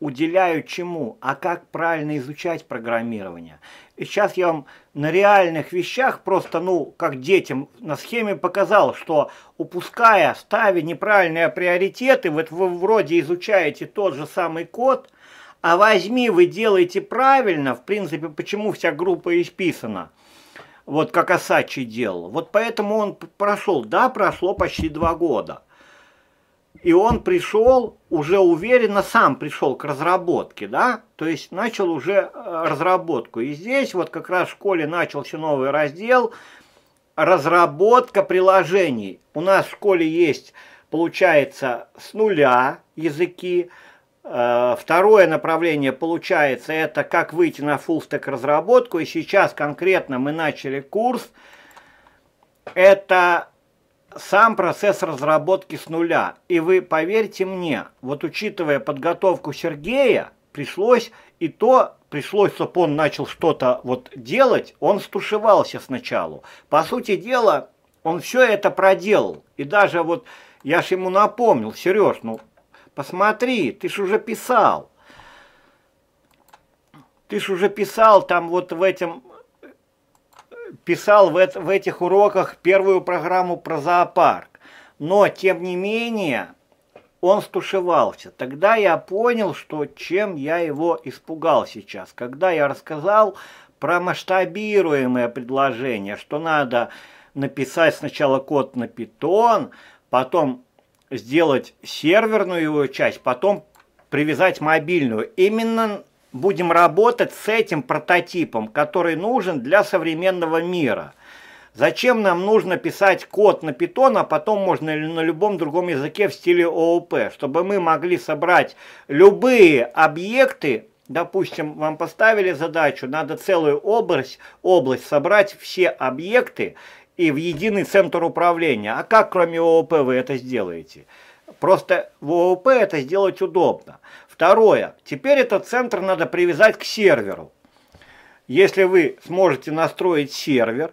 уделяю чему, а как правильно изучать программирование. И сейчас я вам на реальных вещах просто, ну, как детям на схеме показал, что упуская, ставя неправильные приоритеты, вот вы вроде изучаете тот же самый код, а возьми, вы делаете правильно, в принципе, почему вся группа исписана – вот как Асачи делал. Вот поэтому он прошел, да, прошло почти два года. И он пришел, уже уверенно сам пришел к разработке, да, то есть начал уже э, разработку. И здесь вот как раз в школе начался новый раздел «Разработка приложений». У нас в школе есть, получается, с нуля языки, языки Э, второе направление получается это как выйти на фуллстек разработку. И сейчас конкретно мы начали курс. Это сам процесс разработки с нуля. И вы поверьте мне, вот учитывая подготовку Сергея, пришлось и то пришлось, чтобы он начал что-то вот делать, он стушевался сначала. По сути дела, он все это проделал. И даже вот я же ему напомнил, Сереж, ну Посмотри, ты ж уже писал. Ты ж уже писал там вот в этом... Писал в, это, в этих уроках первую программу про зоопарк. Но, тем не менее, он стушевался. Тогда я понял, что чем я его испугал сейчас. Когда я рассказал про масштабируемое предложение, что надо написать сначала код на питон, потом сделать серверную его часть, потом привязать мобильную. Именно будем работать с этим прототипом, который нужен для современного мира. Зачем нам нужно писать код на Python, а потом можно или на любом другом языке в стиле ООП, чтобы мы могли собрать любые объекты, допустим, вам поставили задачу, надо целую область, область собрать все объекты, и в единый центр управления. А как кроме ООП вы это сделаете? Просто в ООП это сделать удобно. Второе. Теперь этот центр надо привязать к серверу. Если вы сможете настроить сервер,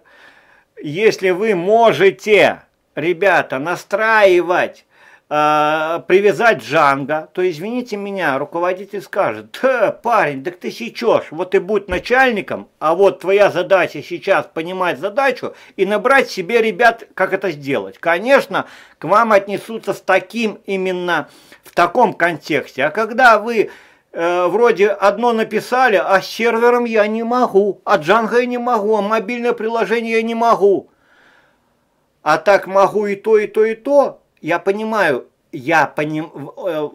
если вы можете, ребята, настраивать э, привязать Джанга, то, извините меня, руководитель скажет, парень, так ты сечешь, вот ты будь начальником, а вот твоя задача сейчас понимать задачу и набрать себе ребят, как это сделать. Конечно, к вам отнесутся с таким именно, в таком контексте. А когда вы э, вроде одно написали, а с сервером я не могу, а Джанга я не могу, а мобильное приложение я не могу, а так могу и то, и то, и то, я понимаю, я поним... Э,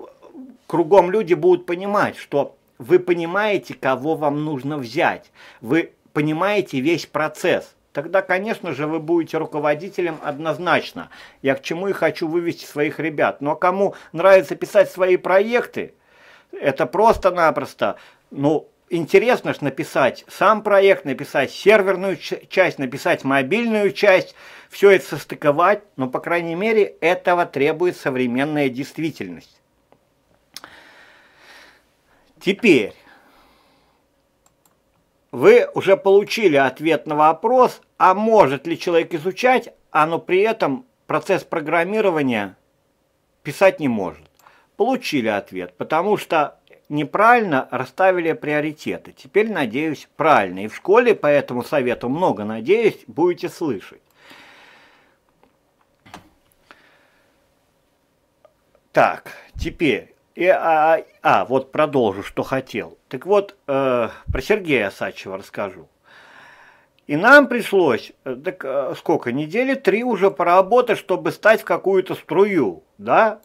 кругом люди будут понимать, что вы понимаете, кого вам нужно взять, вы понимаете весь процесс. Тогда, конечно же, вы будете руководителем однозначно. Я к чему и хочу вывести своих ребят. Но кому нравится писать свои проекты, это просто-напросто, ну, интересно же написать сам проект, написать серверную часть, написать мобильную часть, все это состыковать, но, по крайней мере, этого требует современная действительность. Теперь, вы уже получили ответ на вопрос, а может ли человек изучать, а но при этом процесс программирования писать не может. Получили ответ, потому что неправильно расставили приоритеты. Теперь, надеюсь, правильно. И в школе по этому совету много, надеюсь, будете слышать. Так, теперь, и, а, а, а вот продолжу, что хотел. Так вот, э, про Сергея Сачева расскажу. И нам пришлось, э, так э, сколько, недели три уже поработать, чтобы стать в какую-то струю, да?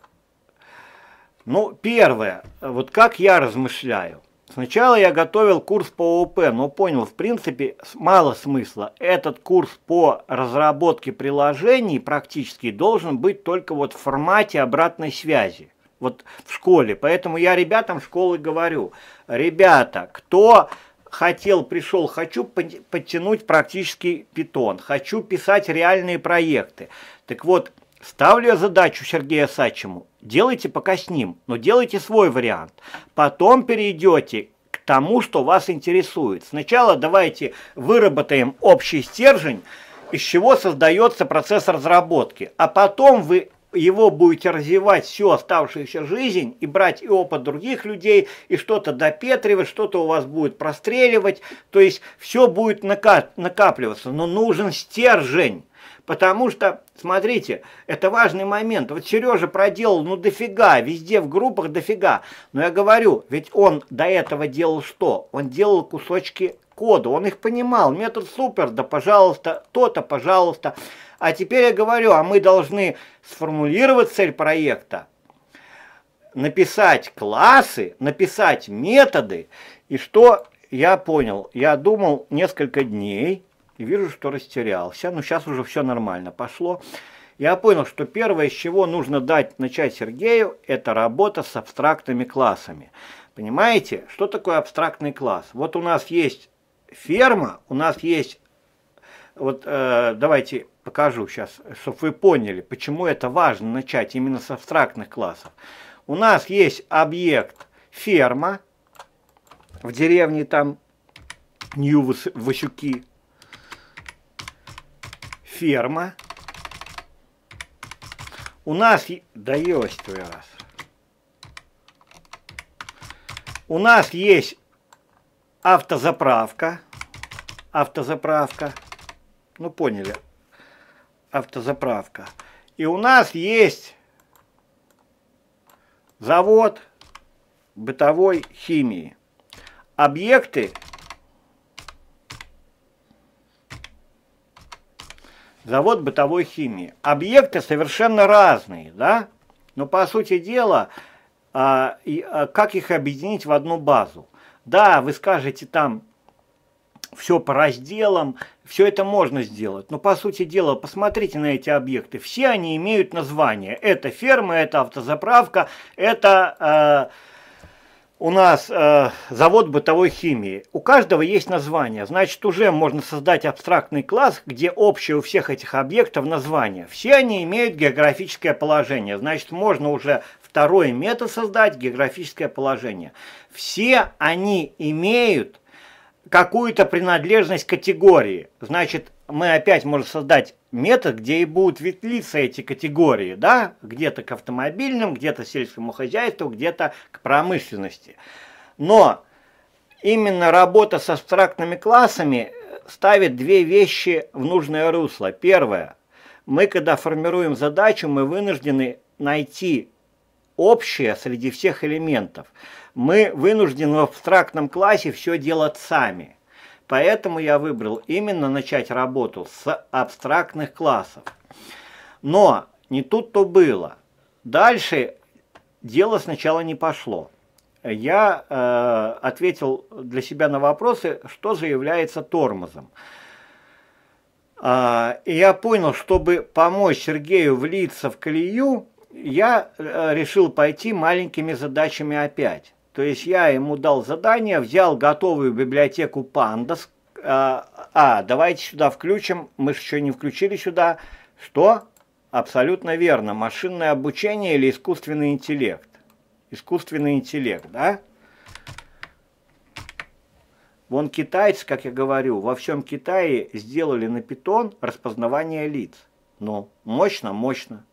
Ну, первое, вот как я размышляю. Сначала я готовил курс по ОП, но понял, в принципе, мало смысла. Этот курс по разработке приложений практически должен быть только вот в формате обратной связи. Вот в школе. Поэтому я ребятам школы говорю, ребята, кто хотел, пришел, хочу подтянуть практический питон, хочу писать реальные проекты. Так вот, Ставлю я задачу Сергею Сачему. Делайте пока с ним, но делайте свой вариант. Потом перейдете к тому, что вас интересует. Сначала давайте выработаем общий стержень, из чего создается процесс разработки. А потом вы его будете развивать всю оставшуюся жизнь и брать и опыт других людей, и что-то допетривать, что-то у вас будет простреливать. То есть все будет накапливаться, но нужен стержень. Потому что, смотрите, это важный момент. Вот Сережа проделал, ну дофига, везде в группах дофига. Но я говорю, ведь он до этого делал что? Он делал кусочки кода, он их понимал. Метод супер, да пожалуйста, то-то, пожалуйста. А теперь я говорю, а мы должны сформулировать цель проекта, написать классы, написать методы. И что я понял? Я думал несколько дней, и вижу, что растерялся. Но ну, сейчас уже все нормально пошло. Я понял, что первое, с чего нужно дать начать Сергею, это работа с абстрактными классами. Понимаете, что такое абстрактный класс? Вот у нас есть ферма, у нас есть... Вот э, давайте покажу сейчас, чтобы вы поняли, почему это важно начать именно с абстрактных классов. У нас есть объект ферма в деревне там Нью-Васюки, ферма. У нас... Да ёсть твой раз. У нас есть автозаправка. Автозаправка. Ну, поняли. Автозаправка. И у нас есть завод бытовой химии. Объекты завод бытовой химии. Объекты совершенно разные, да? Но по сути дела, а, и, а, как их объединить в одну базу? Да, вы скажете там все по разделам, все это можно сделать. Но по сути дела, посмотрите на эти объекты. Все они имеют название. Это ферма, это автозаправка, это... Э, у нас э, завод бытовой химии. У каждого есть название. Значит, уже можно создать абстрактный класс, где общее у всех этих объектов название. Все они имеют географическое положение. Значит, можно уже второй метод создать географическое положение. Все они имеют какую-то принадлежность категории. Значит, мы опять можем создать метод, где и будут ветлиться эти категории, да, где-то к автомобильным, где-то к сельскому хозяйству, где-то к промышленности. Но именно работа с абстрактными классами ставит две вещи в нужное русло. Первое. Мы, когда формируем задачу, мы вынуждены найти общее среди всех элементов. Мы вынуждены в абстрактном классе все делать сами – Поэтому я выбрал именно начать работу с абстрактных классов. Но не тут-то было. Дальше дело сначала не пошло. Я э, ответил для себя на вопросы, что же является тормозом. Э, и я понял, чтобы помочь Сергею влиться в колею, я э, решил пойти маленькими задачами опять. То есть я ему дал задание, взял готовую библиотеку Pandas. А, а давайте сюда включим, мы же еще не включили сюда. Что? Абсолютно верно. Машинное обучение или искусственный интеллект? Искусственный интеллект, да? Вон китайцы, как я говорю, во всем Китае сделали на питон распознавание лиц. Ну, мощно, мощно.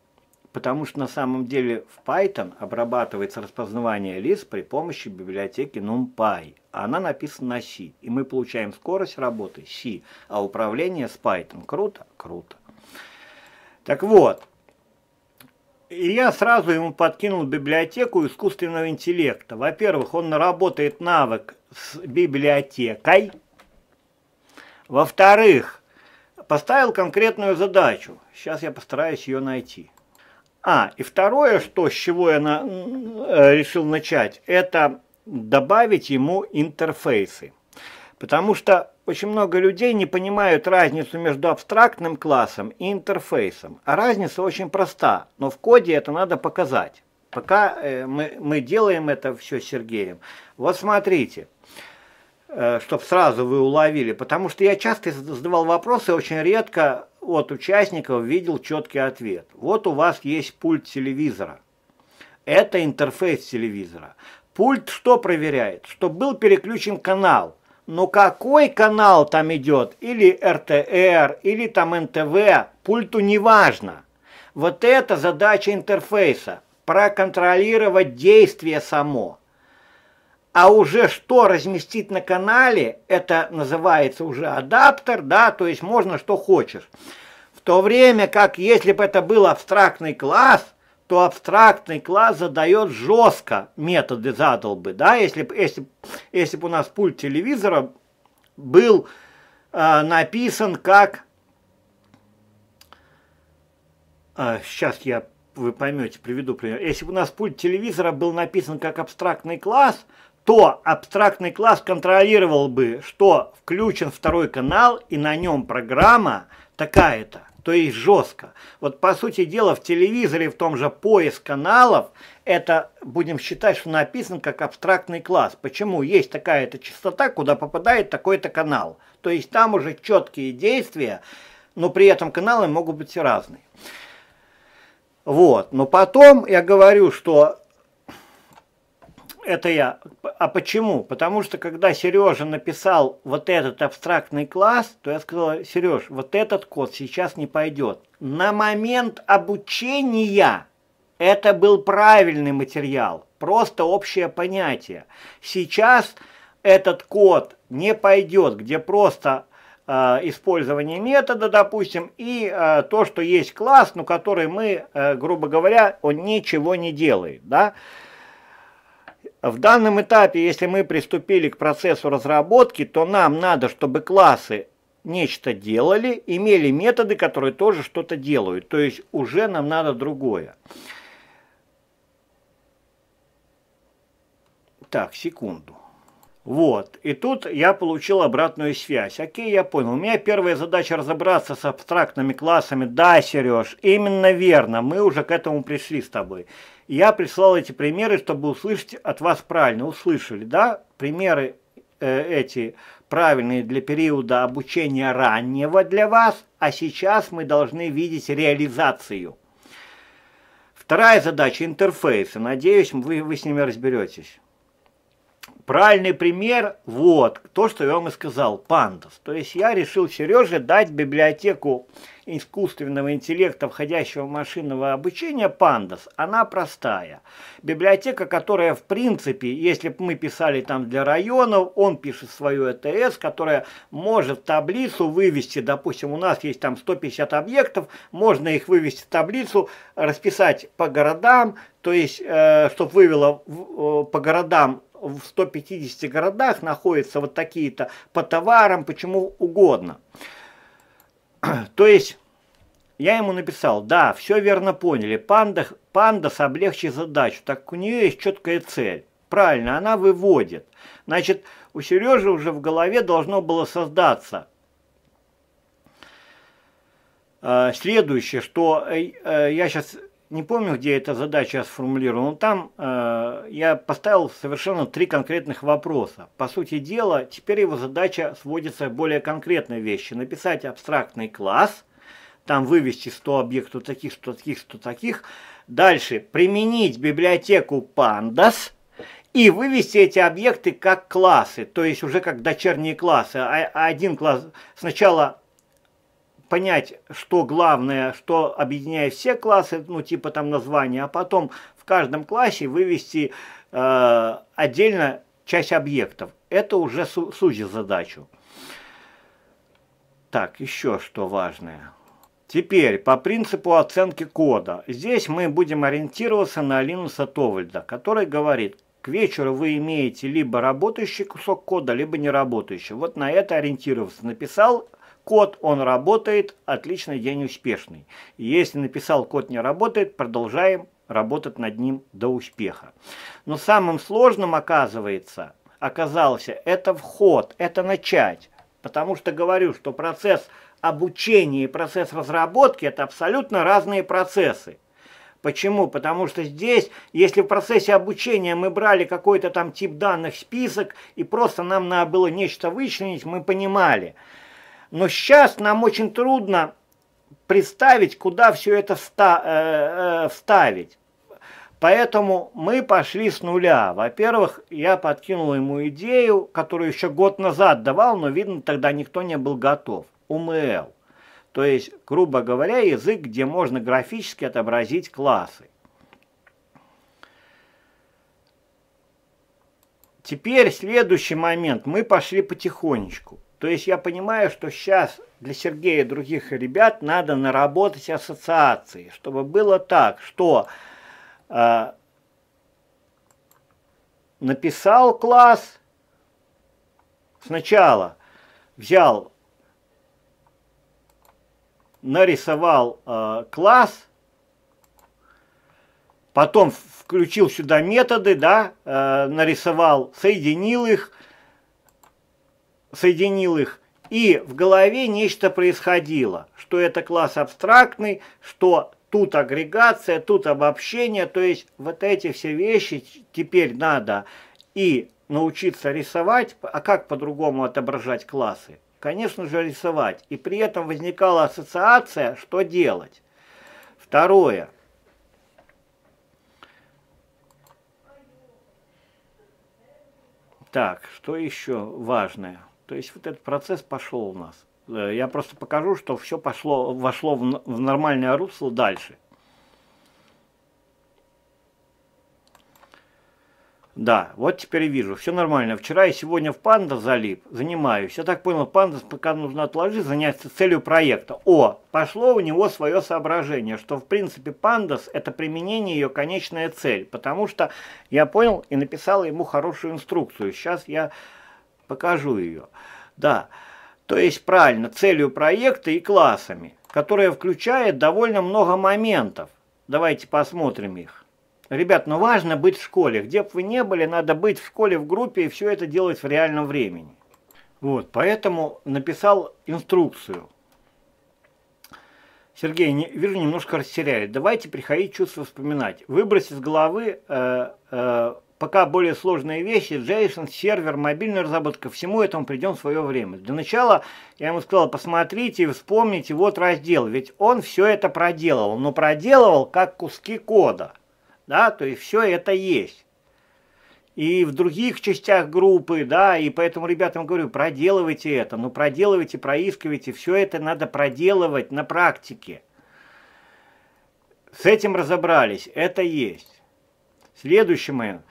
Потому что на самом деле в Python обрабатывается распознавание лиц при помощи библиотеки NumPy. Она написана на C, и мы получаем скорость работы C, а управление с Python. Круто? Круто. Так вот, и я сразу ему подкинул библиотеку искусственного интеллекта. Во-первых, он наработает навык с библиотекой. Во-вторых, поставил конкретную задачу. Сейчас я постараюсь ее найти. А, и второе, что, с чего я на, э, решил начать, это добавить ему интерфейсы. Потому что очень много людей не понимают разницу между абстрактным классом и интерфейсом. А разница очень проста, но в коде это надо показать. Пока э, мы, мы делаем это все с Сергеем. Вот смотрите, э, чтобы сразу вы уловили, потому что я часто задавал вопросы, очень редко от участников видел четкий ответ. Вот у вас есть пульт телевизора. Это интерфейс телевизора. Пульт что проверяет? Что был переключен канал. Но какой канал там идет, или РТР, или там НТВ, пульту не важно. Вот это задача интерфейса – проконтролировать действие само – а уже что разместить на канале, это называется уже адаптер, да, то есть можно что хочешь. В то время как если бы это был абстрактный класс, то абстрактный класс задает жестко методы задал бы, да, если, если, если бы у нас пульт телевизора был э, написан как, э, сейчас я вы поймете, приведу пример. Если бы у нас пульт телевизора был написан как абстрактный класс, то абстрактный класс контролировал бы, что включен второй канал и на нем программа такая-то, то есть жестко. Вот по сути дела в телевизоре, в том же поиск каналов, это будем считать, что написан как абстрактный класс. Почему? Есть такая-то частота, куда попадает такой-то канал. То есть там уже четкие действия, но при этом каналы могут быть и разные. Вот, но потом я говорю, что это я. А почему? Потому что когда Сережа написал вот этот абстрактный класс, то я сказал, Сереж, вот этот код сейчас не пойдет. На момент обучения это был правильный материал, просто общее понятие. Сейчас этот код не пойдет, где просто а, использование метода, допустим, и э, то, что есть класс, но который мы, э, грубо говоря, он ничего не делает, да. В данном этапе, если мы приступили к процессу разработки, то нам надо, чтобы классы нечто делали, имели методы, которые тоже что-то делают. То есть уже нам надо другое. Так, секунду. Вот, и тут я получил обратную связь. Окей, я понял. У меня первая задача разобраться с абстрактными классами. Да, Сереж, именно верно, мы уже к этому пришли с тобой. Я прислал эти примеры, чтобы услышать от вас правильно. Услышали, да? Примеры э, эти правильные для периода обучения раннего для вас, а сейчас мы должны видеть реализацию. Вторая задача – интерфейсы. Надеюсь, вы, вы с ними разберетесь. Правильный пример, вот, то, что я вам и сказал, пандас. То есть я решил Сереже дать библиотеку искусственного интеллекта, входящего в машинного обучения, пандас. Она простая. Библиотека, которая, в принципе, если бы мы писали там для районов, он пишет свою ЭТС, которая может таблицу вывести, допустим, у нас есть там 150 объектов, можно их вывести в таблицу, расписать по городам, то есть, э, чтобы вывела э, по городам в 150 городах находятся вот такие-то по товарам, почему угодно. То есть... Я ему написал, да, все верно поняли, панда, панда с облегчит задачу, так у нее есть четкая цель. Правильно, она выводит. Значит, у Сережи уже в голове должно было создаться э, следующее, что э, э, я сейчас не помню, где эта задача сформулирована, но там э, я поставил совершенно три конкретных вопроса. По сути дела, теперь его задача сводится к более конкретной вещи. Написать абстрактный класс, там вывести 100 объектов таких, 100 таких, 100 таких. Дальше применить библиотеку pandas и вывести эти объекты как классы, то есть уже как дочерние классы. А, а один класс сначала понять, что главное, что объединяет все классы, ну типа там названия, а потом в каждом классе вывести э, отдельно часть объектов. Это уже су сузит задачу. Так, еще что важное. Теперь, по принципу оценки кода. Здесь мы будем ориентироваться на Линуса Товальда, который говорит, к вечеру вы имеете либо работающий кусок кода, либо неработающий. Вот на это ориентироваться. Написал код он работает, отличный день успешный. Если написал код не работает, продолжаем работать над ним до успеха. Но самым сложным оказывается, оказался это вход, это начать. Потому что говорю, что процесс обучения и процесс разработки – это абсолютно разные процессы. Почему? Потому что здесь, если в процессе обучения мы брали какой-то там тип данных, список, и просто нам надо было нечто вычленить, мы понимали – но сейчас нам очень трудно представить, куда все это вста э, э, вставить. Поэтому мы пошли с нуля. Во-первых, я подкинул ему идею, которую еще год назад давал, но, видно, тогда никто не был готов. УМЛ. То есть, грубо говоря, язык, где можно графически отобразить классы. Теперь следующий момент. Мы пошли потихонечку. То есть я понимаю, что сейчас для Сергея и других ребят надо наработать ассоциации, чтобы было так, что э, написал класс сначала, взял, нарисовал э, класс, потом включил сюда методы, да, э, нарисовал, соединил их, соединил их, и в голове нечто происходило, что это класс абстрактный, что тут агрегация, тут обобщение, то есть вот эти все вещи теперь надо и научиться рисовать, а как по-другому отображать классы? Конечно же рисовать. И при этом возникала ассоциация, что делать. Второе. Так, что еще важное? То есть вот этот процесс пошел у нас. Э, я просто покажу, что все пошло, вошло в, в нормальное русло дальше. Да, вот теперь вижу, все нормально. Вчера и сегодня в панда залип, занимаюсь. Я так понял, панда пока нужно отложить, заняться целью проекта. О, пошло у него свое соображение, что в принципе пандас это применение ее конечная цель, потому что я понял и написал ему хорошую инструкцию. Сейчас я покажу ее. Да, то есть правильно, целью проекта и классами, которая включает довольно много моментов. Давайте посмотрим их. Ребят, ну важно быть в школе. Где бы вы не были, надо быть в школе, в группе и все это делать в реальном времени. Вот, поэтому написал инструкцию. Сергей, не, вижу, немножко растеряли. Давайте приходить чувство вспоминать. Выбрось из головы э, э пока более сложные вещи, JSON, сервер, мобильная разработка, всему этому придем в свое время. Для начала я ему сказал, посмотрите, вспомните вот раздел, ведь он все это проделывал, но проделывал как куски кода, да, то есть все это есть. И в других частях группы, да, и поэтому ребятам говорю, проделывайте это, ну проделывайте, проискивайте, все это надо проделывать на практике. С этим разобрались, это есть. Следующий момент.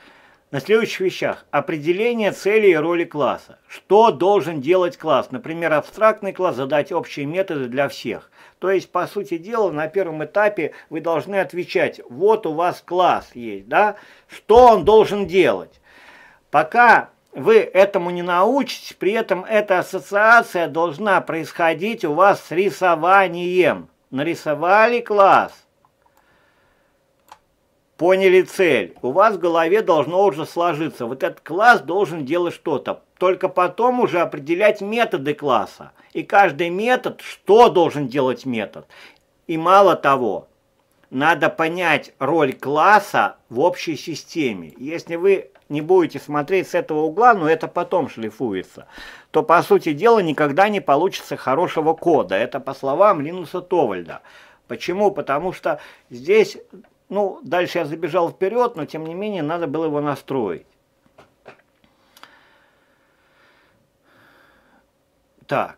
На следующих вещах. Определение цели и роли класса. Что должен делать класс? Например, абстрактный класс задать общие методы для всех. То есть, по сути дела, на первом этапе вы должны отвечать, вот у вас класс есть, да? Что он должен делать? Пока вы этому не научитесь, при этом эта ассоциация должна происходить у вас с рисованием. Нарисовали класс, поняли цель. У вас в голове должно уже сложиться. Вот этот класс должен делать что-то. Только потом уже определять методы класса. И каждый метод, что должен делать метод. И мало того, надо понять роль класса в общей системе. Если вы не будете смотреть с этого угла, но это потом шлифуется, то, по сути дела, никогда не получится хорошего кода. Это по словам Линуса Товальда. Почему? Потому что здесь ну, дальше я забежал вперед, но тем не менее надо было его настроить. Так,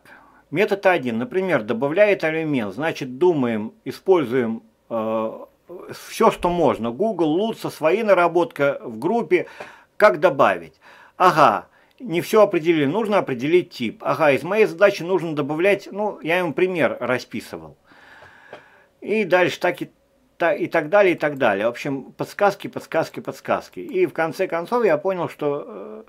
метод 1, например, добавляет алюмин, значит думаем, используем э, все, что можно. Google, Лутса, свои наработка в группе, как добавить. Ага, не все определили, нужно определить тип. Ага, из моей задачи нужно добавлять, ну, я им пример расписывал. И дальше так и и так далее, и так далее. В общем, подсказки, подсказки, подсказки. И в конце концов я понял, что,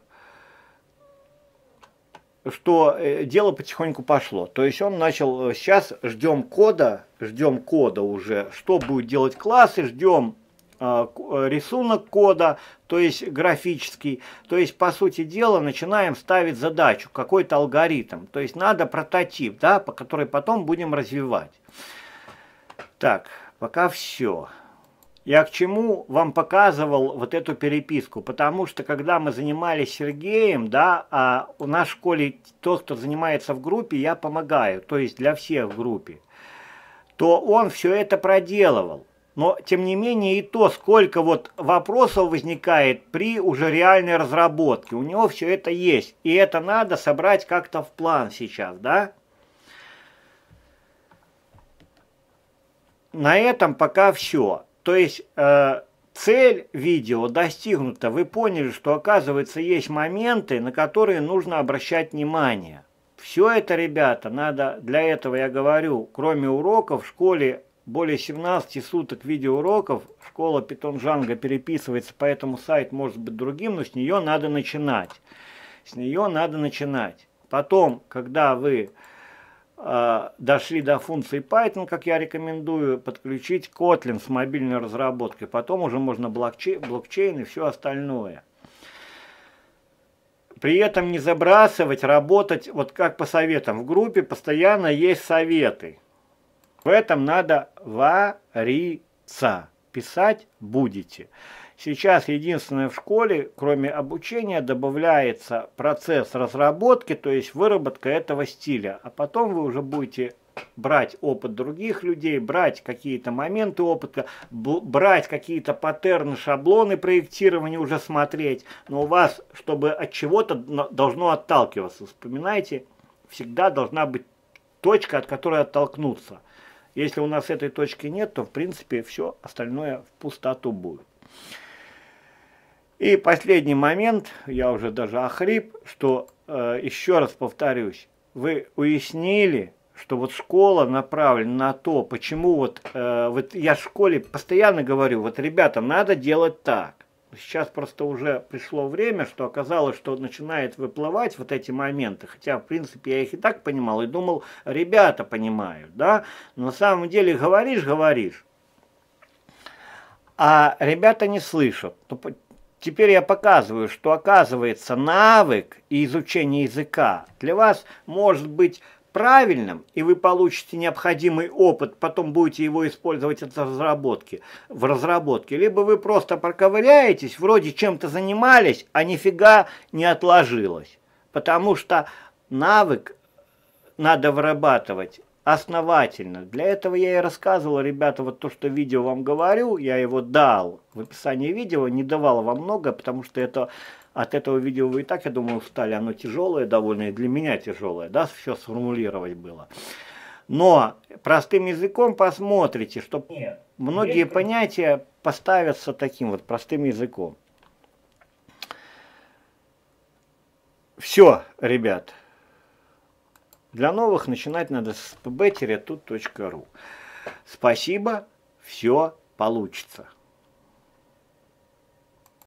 э, что э, дело потихоньку пошло. То есть он начал, э, сейчас ждем кода, ждем кода уже, что будет делать классы, ждем рисунок кода, то есть графический. То есть, по сути дела, начинаем ставить задачу, какой-то алгоритм. То есть, надо прототип, да, по который потом будем развивать. Так, Пока все. Я к чему вам показывал вот эту переписку, потому что когда мы занимались Сергеем, да, а у нас в школе тот, кто занимается в группе, я помогаю, то есть для всех в группе, то он все это проделывал. Но, тем не менее, и то, сколько вот вопросов возникает при уже реальной разработке. У него все это есть. И это надо собрать как-то в план сейчас, да? на этом пока все. То есть э, цель видео достигнута. Вы поняли, что оказывается есть моменты, на которые нужно обращать внимание. Все это, ребята, надо, для этого я говорю, кроме уроков в школе более 17 суток видеоуроков, школа Python Django переписывается, поэтому сайт может быть другим, но с нее надо начинать. С нее надо начинать. Потом, когда вы Э, дошли до функции Python, как я рекомендую, подключить Kotlin с мобильной разработкой. Потом уже можно блокчейн, блокчейн и все остальное. При этом не забрасывать, работать, вот как по советам. В группе постоянно есть советы. В этом надо вариться. Писать будете. Сейчас единственное в школе, кроме обучения, добавляется процесс разработки, то есть выработка этого стиля. А потом вы уже будете брать опыт других людей, брать какие-то моменты опыта, брать какие-то паттерны, шаблоны проектирования, уже смотреть. Но у вас, чтобы от чего-то должно отталкиваться. Вспоминайте, всегда должна быть точка, от которой оттолкнуться. Если у нас этой точки нет, то в принципе все остальное в пустоту будет. И последний момент, я уже даже охрип, что, э, еще раз повторюсь, вы уяснили, что вот школа направлена на то, почему вот, э, вот я в школе постоянно говорю, вот, ребята, надо делать так. Сейчас просто уже пришло время, что оказалось, что начинает выплывать вот эти моменты. Хотя, в принципе, я их и так понимал и думал, ребята понимают, да? Но на самом деле говоришь, говоришь, а ребята не слышат. Ну, Теперь я показываю, что оказывается навык и изучение языка для вас может быть правильным, и вы получите необходимый опыт, потом будете его использовать в разработке. в разработке, либо вы просто проковыряетесь, вроде чем-то занимались, а нифига не отложилось. Потому что навык надо вырабатывать основательно. Для этого я и рассказывал, ребята, вот то, что видео вам говорю, я его дал в описании видео, не давал вам много, потому что это от этого видео вы и так, я думаю, устали. Оно тяжелое довольно, и для меня тяжелое, да, все сформулировать было. Но простым языком посмотрите, что Нет, многие нет. понятия поставятся таким вот простым языком. Все, ребят. Для новых начинать надо с pb Спасибо, все получится.